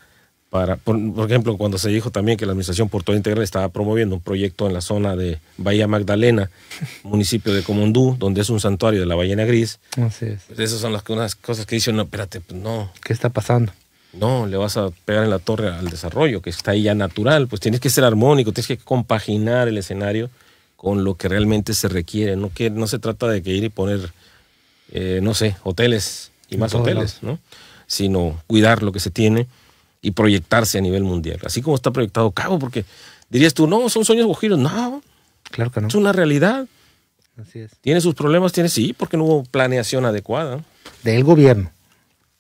para, por, ejemplo, cuando se dijo también que la Administración Portuaria Integral estaba promoviendo un proyecto en la zona de Bahía Magdalena, municipio de Comundú, donde es un santuario de la ballena gris. Así es. Pues esas son las unas cosas que dicen, no, espérate, pues no. ¿Qué está pasando? No, le vas a pegar en la torre al desarrollo, que está ahí ya natural, pues tienes que ser armónico, tienes que compaginar el escenario con lo que realmente se requiere, no, que, no se trata de que ir y poner, eh, no sé, hoteles y más hoteles, ¿no? sino cuidar lo que se tiene y proyectarse a nivel mundial, así como está proyectado Cabo, porque dirías tú, no, son sueños guajiros, no, claro que no. Es una realidad. Así es. Tiene sus problemas, tiene sí, porque no hubo planeación adecuada. Del gobierno.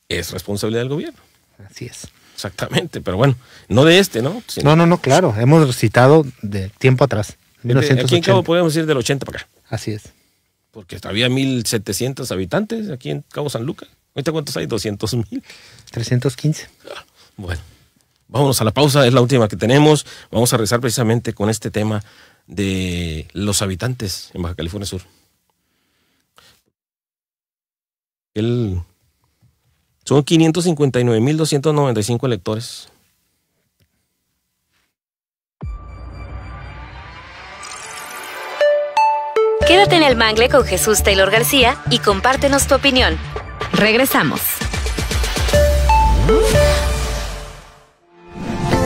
Es responsabilidad del gobierno. Así es. Exactamente, pero bueno, no de este, ¿no? no, no, no, claro, hemos citado de tiempo atrás. 1980. Este, aquí en Cabo podemos ir del 80 para acá. Así es. Porque había 1.700 habitantes aquí en Cabo San Lucas. ¿Ahorita cuántos hay? 200.000. 315. Bueno, vámonos a la pausa, es la última que tenemos. Vamos a regresar precisamente con este tema de los habitantes en Baja California Sur. son 559.295 electores. Quédate en el mangle con Jesús Taylor García y compártenos tu opinión. Regresamos.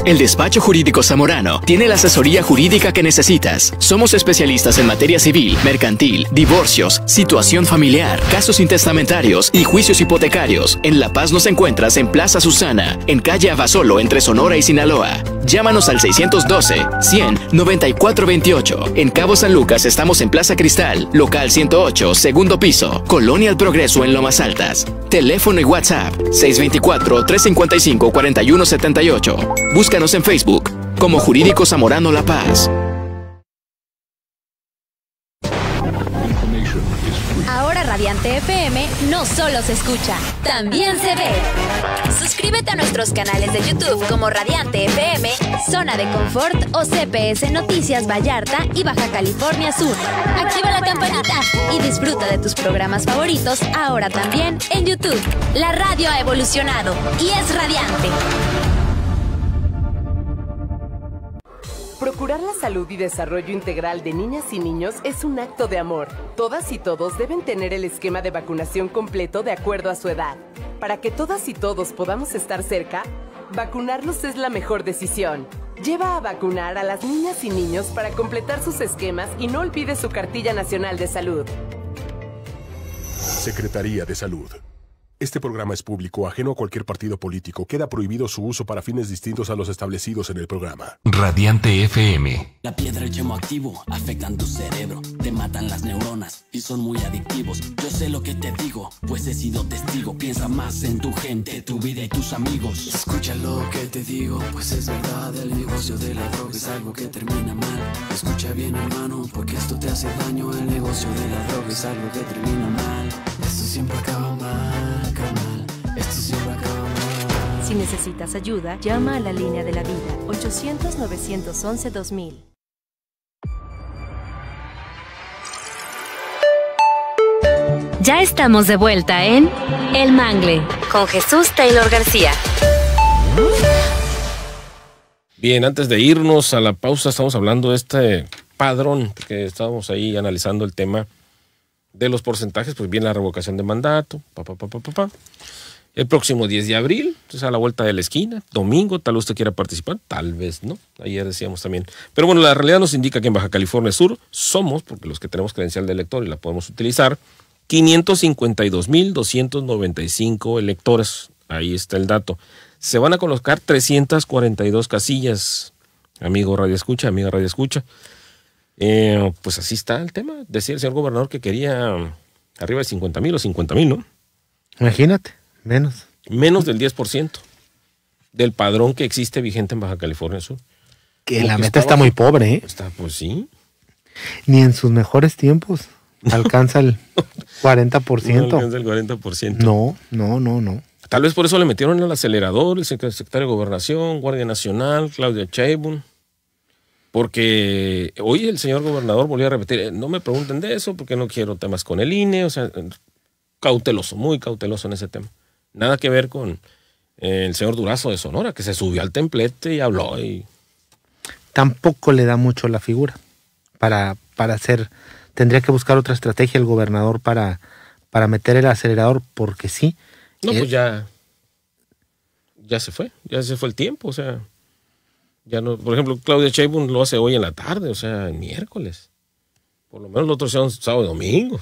El despacho jurídico zamorano tiene la asesoría jurídica que necesitas. Somos especialistas en materia civil, mercantil, divorcios, situación familiar, casos intestamentarios y juicios hipotecarios. En La Paz nos encuentras en Plaza Susana, en calle Abasolo entre Sonora y Sinaloa. Llámanos al 612 100 9428. En Cabo San Lucas estamos en Plaza Cristal, local 108, segundo piso, Colonia El Progreso en Lomas Altas. Teléfono y WhatsApp 624 355 4178. Busca en Facebook como Jurídico Zamorano La Paz. Ahora Radiante FM no solo se escucha, también se ve. Suscríbete a nuestros canales de YouTube como Radiante FM, Zona de Confort o CPS Noticias Vallarta y Baja California Sur. Activa la campanita y disfruta de tus programas favoritos ahora también en YouTube. La radio ha evolucionado y es radiante. Procurar la salud y desarrollo integral de niñas y niños es un acto de amor. Todas y todos deben tener el esquema de vacunación completo de acuerdo a su edad. Para que todas y todos podamos estar cerca, vacunarnos es la mejor decisión. Lleva a vacunar a las niñas y niños para completar sus esquemas y no olvide su cartilla nacional de salud. Secretaría de Salud. Este programa es público, ajeno a cualquier partido político. Queda prohibido su uso para fines distintos a los establecidos en el programa. Radiante FM. La piedra y el activo afectan tu cerebro, te matan las neuronas y son muy adictivos. Yo sé lo que te digo, pues he sido testigo. Piensa más en tu gente, tu vida y tus amigos. Escucha lo que te digo, pues es verdad, el negocio de la droga es algo que termina mal. Escucha bien, hermano, porque esto te hace daño. El negocio de la droga es algo que termina mal. Esto siempre acaba necesitas ayuda, llama a la línea de la vida 800-911-2000. Ya estamos de vuelta en El Mangle con Jesús Taylor García. Bien, antes de irnos a la pausa, estamos hablando de este padrón que estábamos ahí analizando el tema de los porcentajes, pues bien la revocación de mandato, el próximo 10 de abril, entonces a la vuelta de la esquina, domingo, tal vez usted quiera participar, tal vez no, ayer decíamos también. Pero bueno, la realidad nos indica que en Baja California Sur somos, porque los que tenemos credencial de elector y la podemos utilizar, 552.295 electores, ahí está el dato. Se van a colocar 342 casillas, amigo Radio Escucha, amiga Radio Escucha. Eh, pues así está el tema. Decía el señor gobernador que quería arriba de 50.000 mil o 50.000 mil, ¿no? Imagínate. Menos. Menos del 10% del padrón que existe vigente en Baja California Sur. Que la meta está, muy pobre, ¿eh? Está, pues sí. Ni en sus mejores tiempos alcanza el 40%. No alcanza el 40%. No, no, no, no. Tal vez por eso le metieron al acelerador el secretario de Gobernación, Guardia Nacional, Claudia Chabun. Porque hoy el señor gobernador volvió a repetir, eh, no me pregunten de eso porque no quiero temas con el INE, o sea, cauteloso, muy cauteloso en ese tema. Nada que ver con eh, el señor Durazo de Sonora, que se subió al templete y habló. Y... Tampoco le da mucho la figura para, para hacer. Tendría que buscar otra estrategia el gobernador para, para meter el acelerador, porque sí. No, pues eh, ya. Ya se fue, ya se fue el tiempo, o sea. Ya no, por ejemplo, Claudia Sheinbaum lo hace hoy en la tarde, o sea, el miércoles. Por lo menos los otros sean sábado y domingo.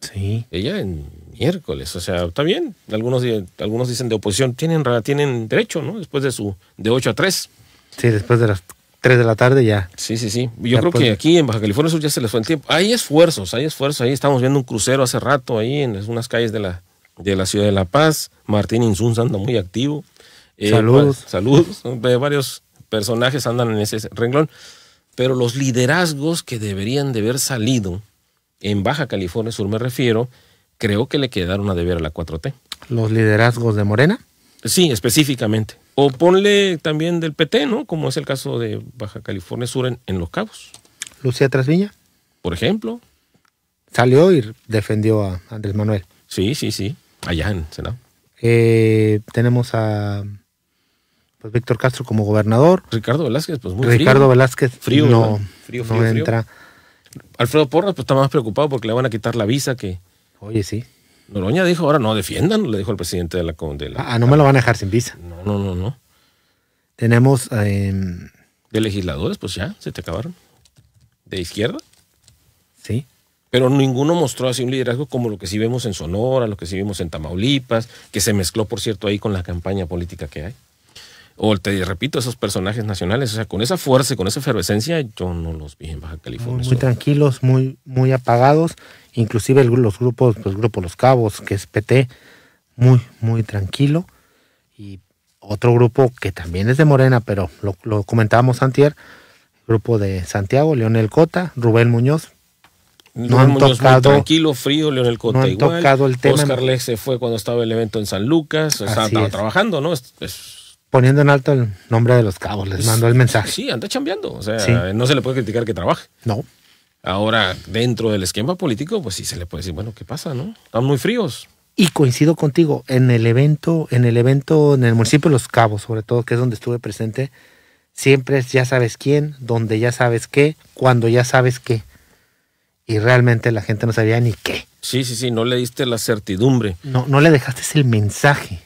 Sí. Ella en Miércoles, o sea, está bien. Algunos, algunos dicen de oposición, tienen, tienen derecho, ¿no? Después de su, de 8 a 3. Sí, después de las 3 de la tarde ya. Sí, sí, sí. Yo creo que aquí en Baja California Sur ya se les fue el tiempo. Hay esfuerzos, hay esfuerzos. Ahí estamos viendo un crucero hace rato, ahí en unas calles de la, de la ciudad de La Paz. Martín Insunza anda muy activo. Eh, pues, saludos. Varios personajes andan en ese renglón. Pero los liderazgos que deberían de haber salido en Baja California Sur, me refiero, creo que le quedaron a deber a la 4T. ¿Los liderazgos de Morena? Sí, específicamente. O ponle también del PT, ¿no? Como es el caso de Baja California Sur en, Los Cabos. Lucía Trasviña. Por ejemplo. Salió y defendió a Andrés Manuel. Sí, sí, sí. Allá en Senado. Eh, tenemos a pues, Víctor Castro como gobernador. Ricardo Velázquez, pues muy Ricardo Velázquez frío, no, frío, frío, no entra. Alfredo Porras pues, está más preocupado porque le van a quitar la visa que, Oye, sí. Noroña dijo, ahora no, defiendan, le dijo el presidente de la... ah, no me lo van a dejar sin visa. No, no, no, no. Tenemos... Em, de legisladores, pues ya, se te acabaron. De izquierda. Sí. Pero ninguno mostró así un liderazgo como lo que sí vemos en Sonora, lo que sí vimos en Tamaulipas, que se mezcló, por cierto, ahí con la campaña política que hay o te repito, esos personajes nacionales, o sea, con esa fuerza y con esa efervescencia, yo no los vi en Baja California. Muy, tranquilos, muy, muy apagados, inclusive los grupos, pues, grupo Los Cabos, que es PT, muy, muy tranquilo. Y otro grupo que también es de Morena, pero lo, comentábamos antier, grupo de Santiago, Leonel Cota, Rubén Muñoz, no han tocado, tranquilo, frío, Leonel Cota no han Tocado el tema. Oscar Lex se fue cuando estaba el evento en San Lucas, estaba trabajando, ¿no? es, poniendo en alto el nombre de los cabos, les pues, mandó el mensaje. Sí, anda chambeando. O sea, no se le puede criticar que trabaje. No. Ahora, dentro del esquema político, pues sí se le puede decir, bueno, ¿qué pasa, no? Están muy fríos. Y coincido contigo, en el evento, en el evento, en el municipio de Los Cabos, sobre todo, que es donde estuve presente, siempre es ya sabes quién, donde ya sabes qué, cuando ya sabes qué. Y realmente la gente no sabía ni qué. Sí, sí, sí, no le diste la certidumbre. No, no le dejaste el mensaje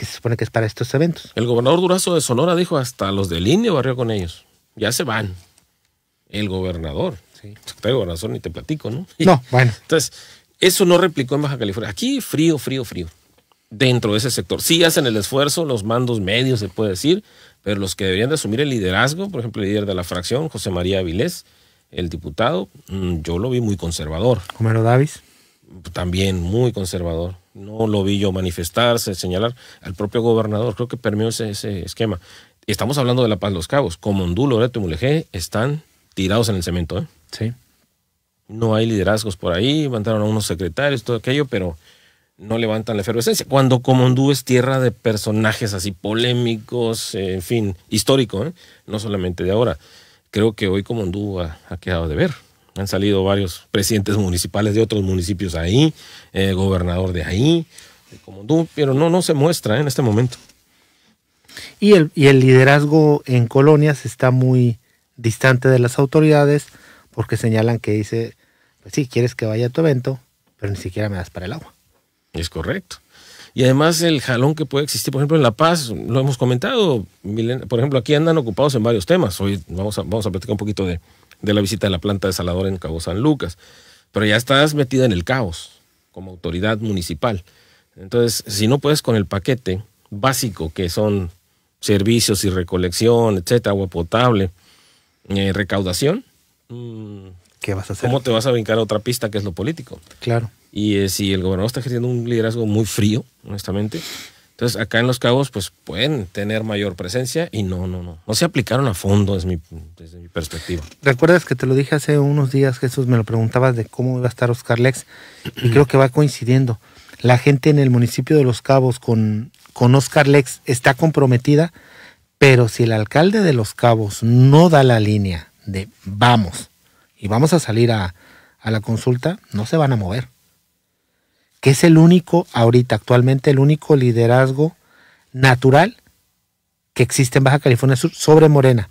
que se supone que es para estos eventos. El gobernador Durazo de Sonora dijo hasta los del Indio barrió con ellos. Ya se van. El gobernador. Sí. Secretario de ni te platico, ¿no? No, bueno. Entonces, eso no replicó en Baja California. Aquí frío, frío, frío. Dentro de ese sector. Sí hacen el esfuerzo, los mandos medios, se puede decir, pero los que deberían de asumir el liderazgo, por ejemplo, el líder de la fracción, José María Avilés, el diputado, mm, yo lo vi muy conservador. Homero Davis. También muy conservador. No lo vi yo manifestarse, señalar al propio gobernador. Creo que permeó ese, esquema. Estamos hablando de La Paz Los Cabos. Como Hondulo, Loreto Mulegé están tirados en el cemento. ¿eh? Sí. No hay liderazgos por ahí. levantaron a unos secretarios, todo aquello, pero no levantan la efervescencia. Cuando Comondú es tierra de personajes así polémicos, en fin, histórico, ¿eh? no solamente de ahora. Creo que hoy Comondú ha quedado de ver. Han salido varios presidentes municipales de otros municipios ahí, eh, gobernador de ahí, como tú, pero no, no se muestra eh, en este momento. Y el, y el liderazgo en colonias está muy distante de las autoridades porque señalan que dice, pues sí, quieres que vaya a tu evento, pero ni siquiera me das para el agua. Es correcto y además el jalón que puede existir, por ejemplo, en La Paz, lo hemos comentado, por ejemplo, aquí andan ocupados en varios temas. Hoy vamos a, vamos a platicar un poquito de, la visita de la planta de Salador en Cabo San Lucas, pero ya estás metida en el caos como autoridad municipal. Entonces, si no puedes con el paquete básico que son servicios y recolección, etcétera, agua potable, eh, recaudación, mm, ¿qué vas a hacer? ¿Cómo te vas a brincar a otra pista que es lo político? Claro. Y eh, si el gobernador está ejerciendo un liderazgo muy frío, honestamente, entonces acá en Los Cabos pues pueden tener mayor presencia y no, no, no. No se aplicaron a fondo es mi, mi perspectiva. ¿Recuerdas que te lo dije hace unos días, Jesús? Me lo preguntabas de cómo iba a estar Oscar Lex y creo que va coincidiendo. La gente en el municipio de Los Cabos con, con Oscar Lex está comprometida, pero si el alcalde de Los Cabos no da la línea de vamos y vamos a salir a la consulta, no se van a mover que es el único, ahorita actualmente, el único liderazgo natural que existe en Baja California Sur sobre Morena.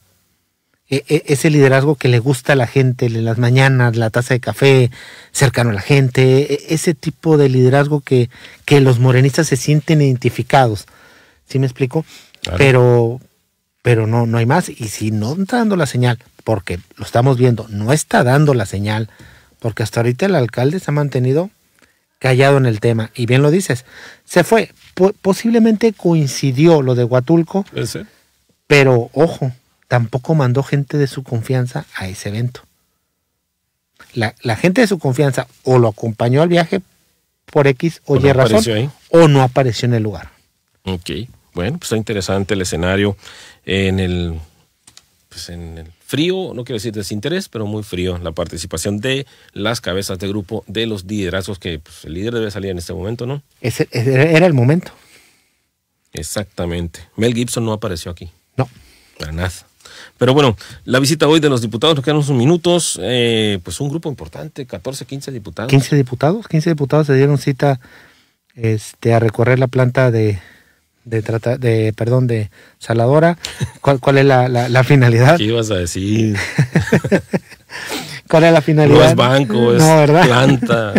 E, e, ese liderazgo que le gusta a la gente, las mañanas, la taza de café, cercano a la gente, e, ese tipo de liderazgo que, que, los morenistas se sienten identificados. ¿Sí me explico? Pero, pero no, no hay más. Y si no está dando la señal, porque lo estamos viendo, no está dando la señal, porque hasta ahorita el alcalde se ha mantenido callado en el tema. Y bien lo dices, se fue. posiblemente coincidió lo de Huatulco, pero ojo, tampoco mandó gente de su confianza a ese evento. La, gente de su confianza o lo acompañó al viaje por X o, Y razón o no apareció en el lugar. Ok, bueno, pues está interesante el escenario en pues en el frío, no quiero decir desinterés, pero muy frío la participación de las cabezas de grupo, de los liderazgos que pues, el líder debe salir en este momento, ¿no? Ese, era el momento. Exactamente. Mel Gibson no apareció aquí. No. Para nada. Pero bueno, la visita hoy de los diputados, nos quedan unos minutos, eh, pues un grupo importante, 14, 15 diputados. 15 diputados, 15 diputados se dieron cita este, a recorrer la planta de, de, de perdón, de saladora? ¿Cuál, cuál es la, finalidad? ¿Qué ibas a decir? ¿Cuál es la finalidad? No es banco, es planta.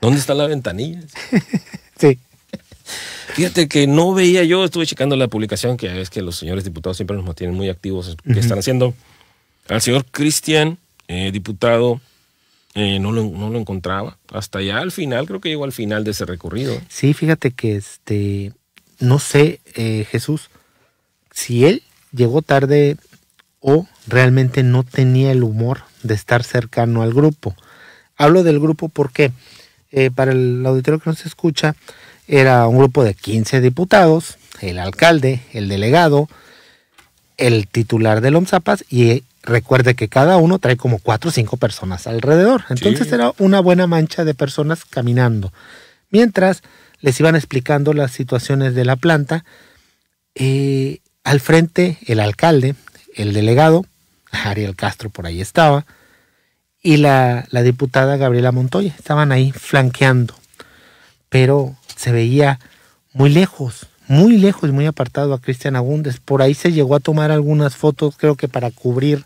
¿Dónde está la ventanilla? sí. Fíjate que no veía yo, estuve checando la publicación, que es que los señores diputados siempre nos mantienen muy activos, que están haciendo. Al señor Cristian, eh, diputado eh, no, lo, encontraba. Hasta ya al final, creo que llegó al final de ese recorrido. Sí, fíjate que este, no sé, eh, Jesús, si él llegó tarde o realmente no tenía el humor de estar cercano al grupo. Hablo del grupo porque eh, para el auditorio que nos escucha, era un grupo de 15 diputados, el alcalde, el delegado, el titular del OMSAPAS y recuerde que cada uno trae como cuatro o cinco personas alrededor. Entonces era una buena mancha de personas caminando. Mientras les iban explicando las situaciones de la planta, eh, al frente el alcalde, el delegado, Ariel Castro por ahí estaba, y la diputada Gabriela Montoya, estaban ahí flanqueando, pero se veía muy lejos, muy lejos, y muy apartado a Cristian Agúndez. Por ahí se llegó a tomar algunas fotos, creo que para cubrir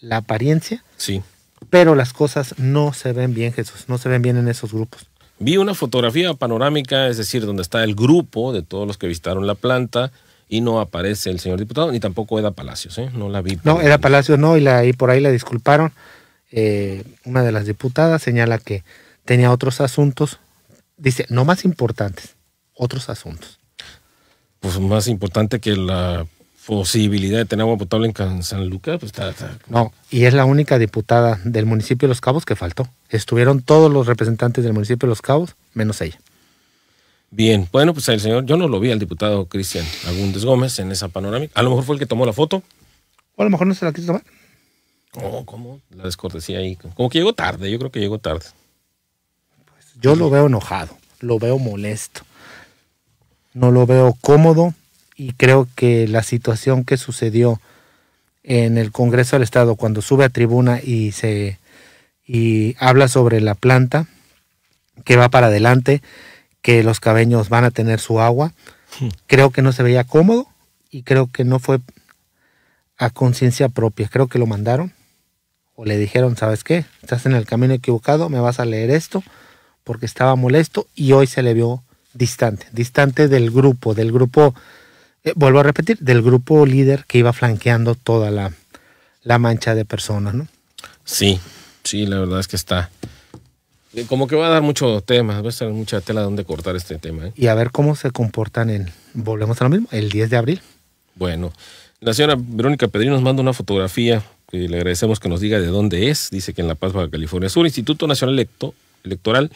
la apariencia. Sí. Pero las cosas no se ven bien, Jesús, no se ven bien en esos grupos. Vi una fotografía panorámica, es decir, donde está el grupo de todos los que visitaron la planta y no aparece el señor diputado, ni tampoco Eda Palacios, ¿eh? No la vi. No, Eda Palacios no, y, la, y por ahí la disculparon. Eh, una de las diputadas señala que tenía otros asuntos, dice, no más importantes, otros asuntos pues más importante que la posibilidad de tener agua potable en San Lucas, pues está, No, y es la única diputada del municipio de Los Cabos que faltó. Estuvieron todos los representantes del municipio de Los Cabos, menos ella. Bien, bueno, pues el señor, yo no lo vi al diputado Cristian Agúndez Gómez en esa panorámica. A lo mejor fue el que tomó la foto. O a lo mejor no se la quiso tomar. ¿Cómo? Oh, ¿Cómo? La descortesía ahí. Como que llegó tarde, yo creo que llegó tarde. Pues yo lo veo enojado, lo veo molesto no lo veo cómodo y creo que la situación que sucedió en el Congreso del Estado cuando sube a tribuna y se y habla sobre la planta que va para adelante, que los cabeños van a tener su agua. Creo que no se veía cómodo y creo que no fue a conciencia propia. Creo que lo mandaron o le dijeron, ¿sabes qué? Estás en el camino equivocado, me vas a leer esto porque estaba molesto y hoy se le vio distante, distante del grupo, del grupo, eh, vuelvo a repetir, del grupo líder que iba flanqueando toda la, mancha de personas, ¿no? Sí, sí, la verdad es que está. Eh, como que va a dar mucho tema, va a ser mucha tela donde cortar este tema. ¿eh? Y a ver cómo se comportan en, volvemos a lo mismo, el 10 de abril. Bueno, la señora Verónica Pedrín nos manda una fotografía y le agradecemos que nos diga de dónde es. Dice que en La Paz, Baja California Sur, Instituto Nacional Electo, Electoral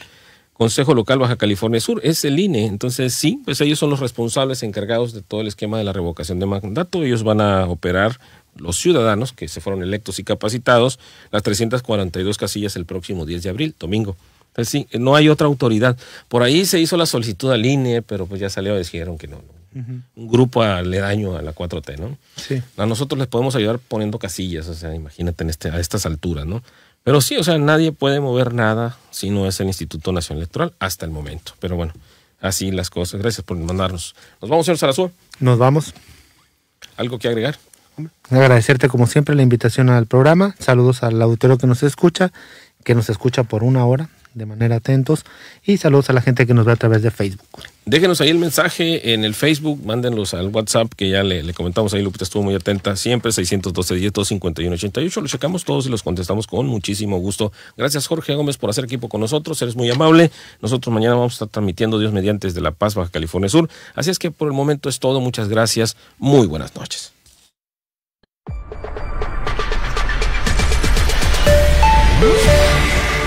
Consejo Local Baja California Sur, es el INE. Entonces, sí, pues ellos son los responsables encargados de todo el esquema de la revocación de mandato. Ellos van a operar los ciudadanos que se fueron electos y capacitados, las 342 casillas el próximo 10 de abril, domingo. Entonces, sí, no hay otra autoridad. Por ahí se hizo la solicitud al INE, pero pues ya salió, dijeron que no. Un grupo aledaño a la 4T, ¿no? Sí. A nosotros les podemos ayudar poniendo casillas, o sea, imagínate en este, a estas alturas, ¿no? Pero sí, o sea, nadie puede mover nada si no es el Instituto Nacional Electoral hasta el momento. Pero bueno, así las cosas. Gracias por mandarnos. Nos vamos, señor Salazú. Nos vamos. ¿Algo que agregar? Agradecerte como siempre la invitación al programa. Saludos al auditorio que nos escucha, que nos escucha por una hora de manera atentos y saludos a la gente que nos ve a través de Facebook. Déjenos ahí el mensaje en el Facebook, mándenlos al WhatsApp que ya le, comentamos ahí, Lupita estuvo muy atenta, siempre 612 10 251 88, los checamos todos y los contestamos con muchísimo gusto. Gracias Jorge Gómez por hacer equipo con nosotros, eres muy amable. Nosotros mañana vamos a estar transmitiendo Dios mediante desde La Paz, Baja California Sur. Así es que por el momento es todo, muchas gracias, muy buenas noches.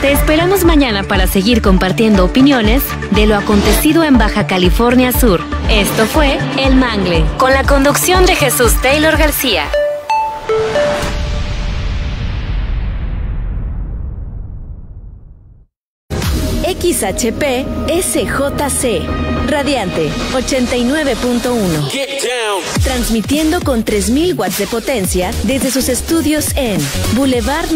Te esperamos mañana para seguir compartiendo opiniones de lo acontecido en Baja California Sur. Esto fue El Mangle, con la conducción de Jesús Taylor García. XHP SJC Radiante 89.1 Transmitiendo con 3000 watts de potencia desde sus estudios en Boulevard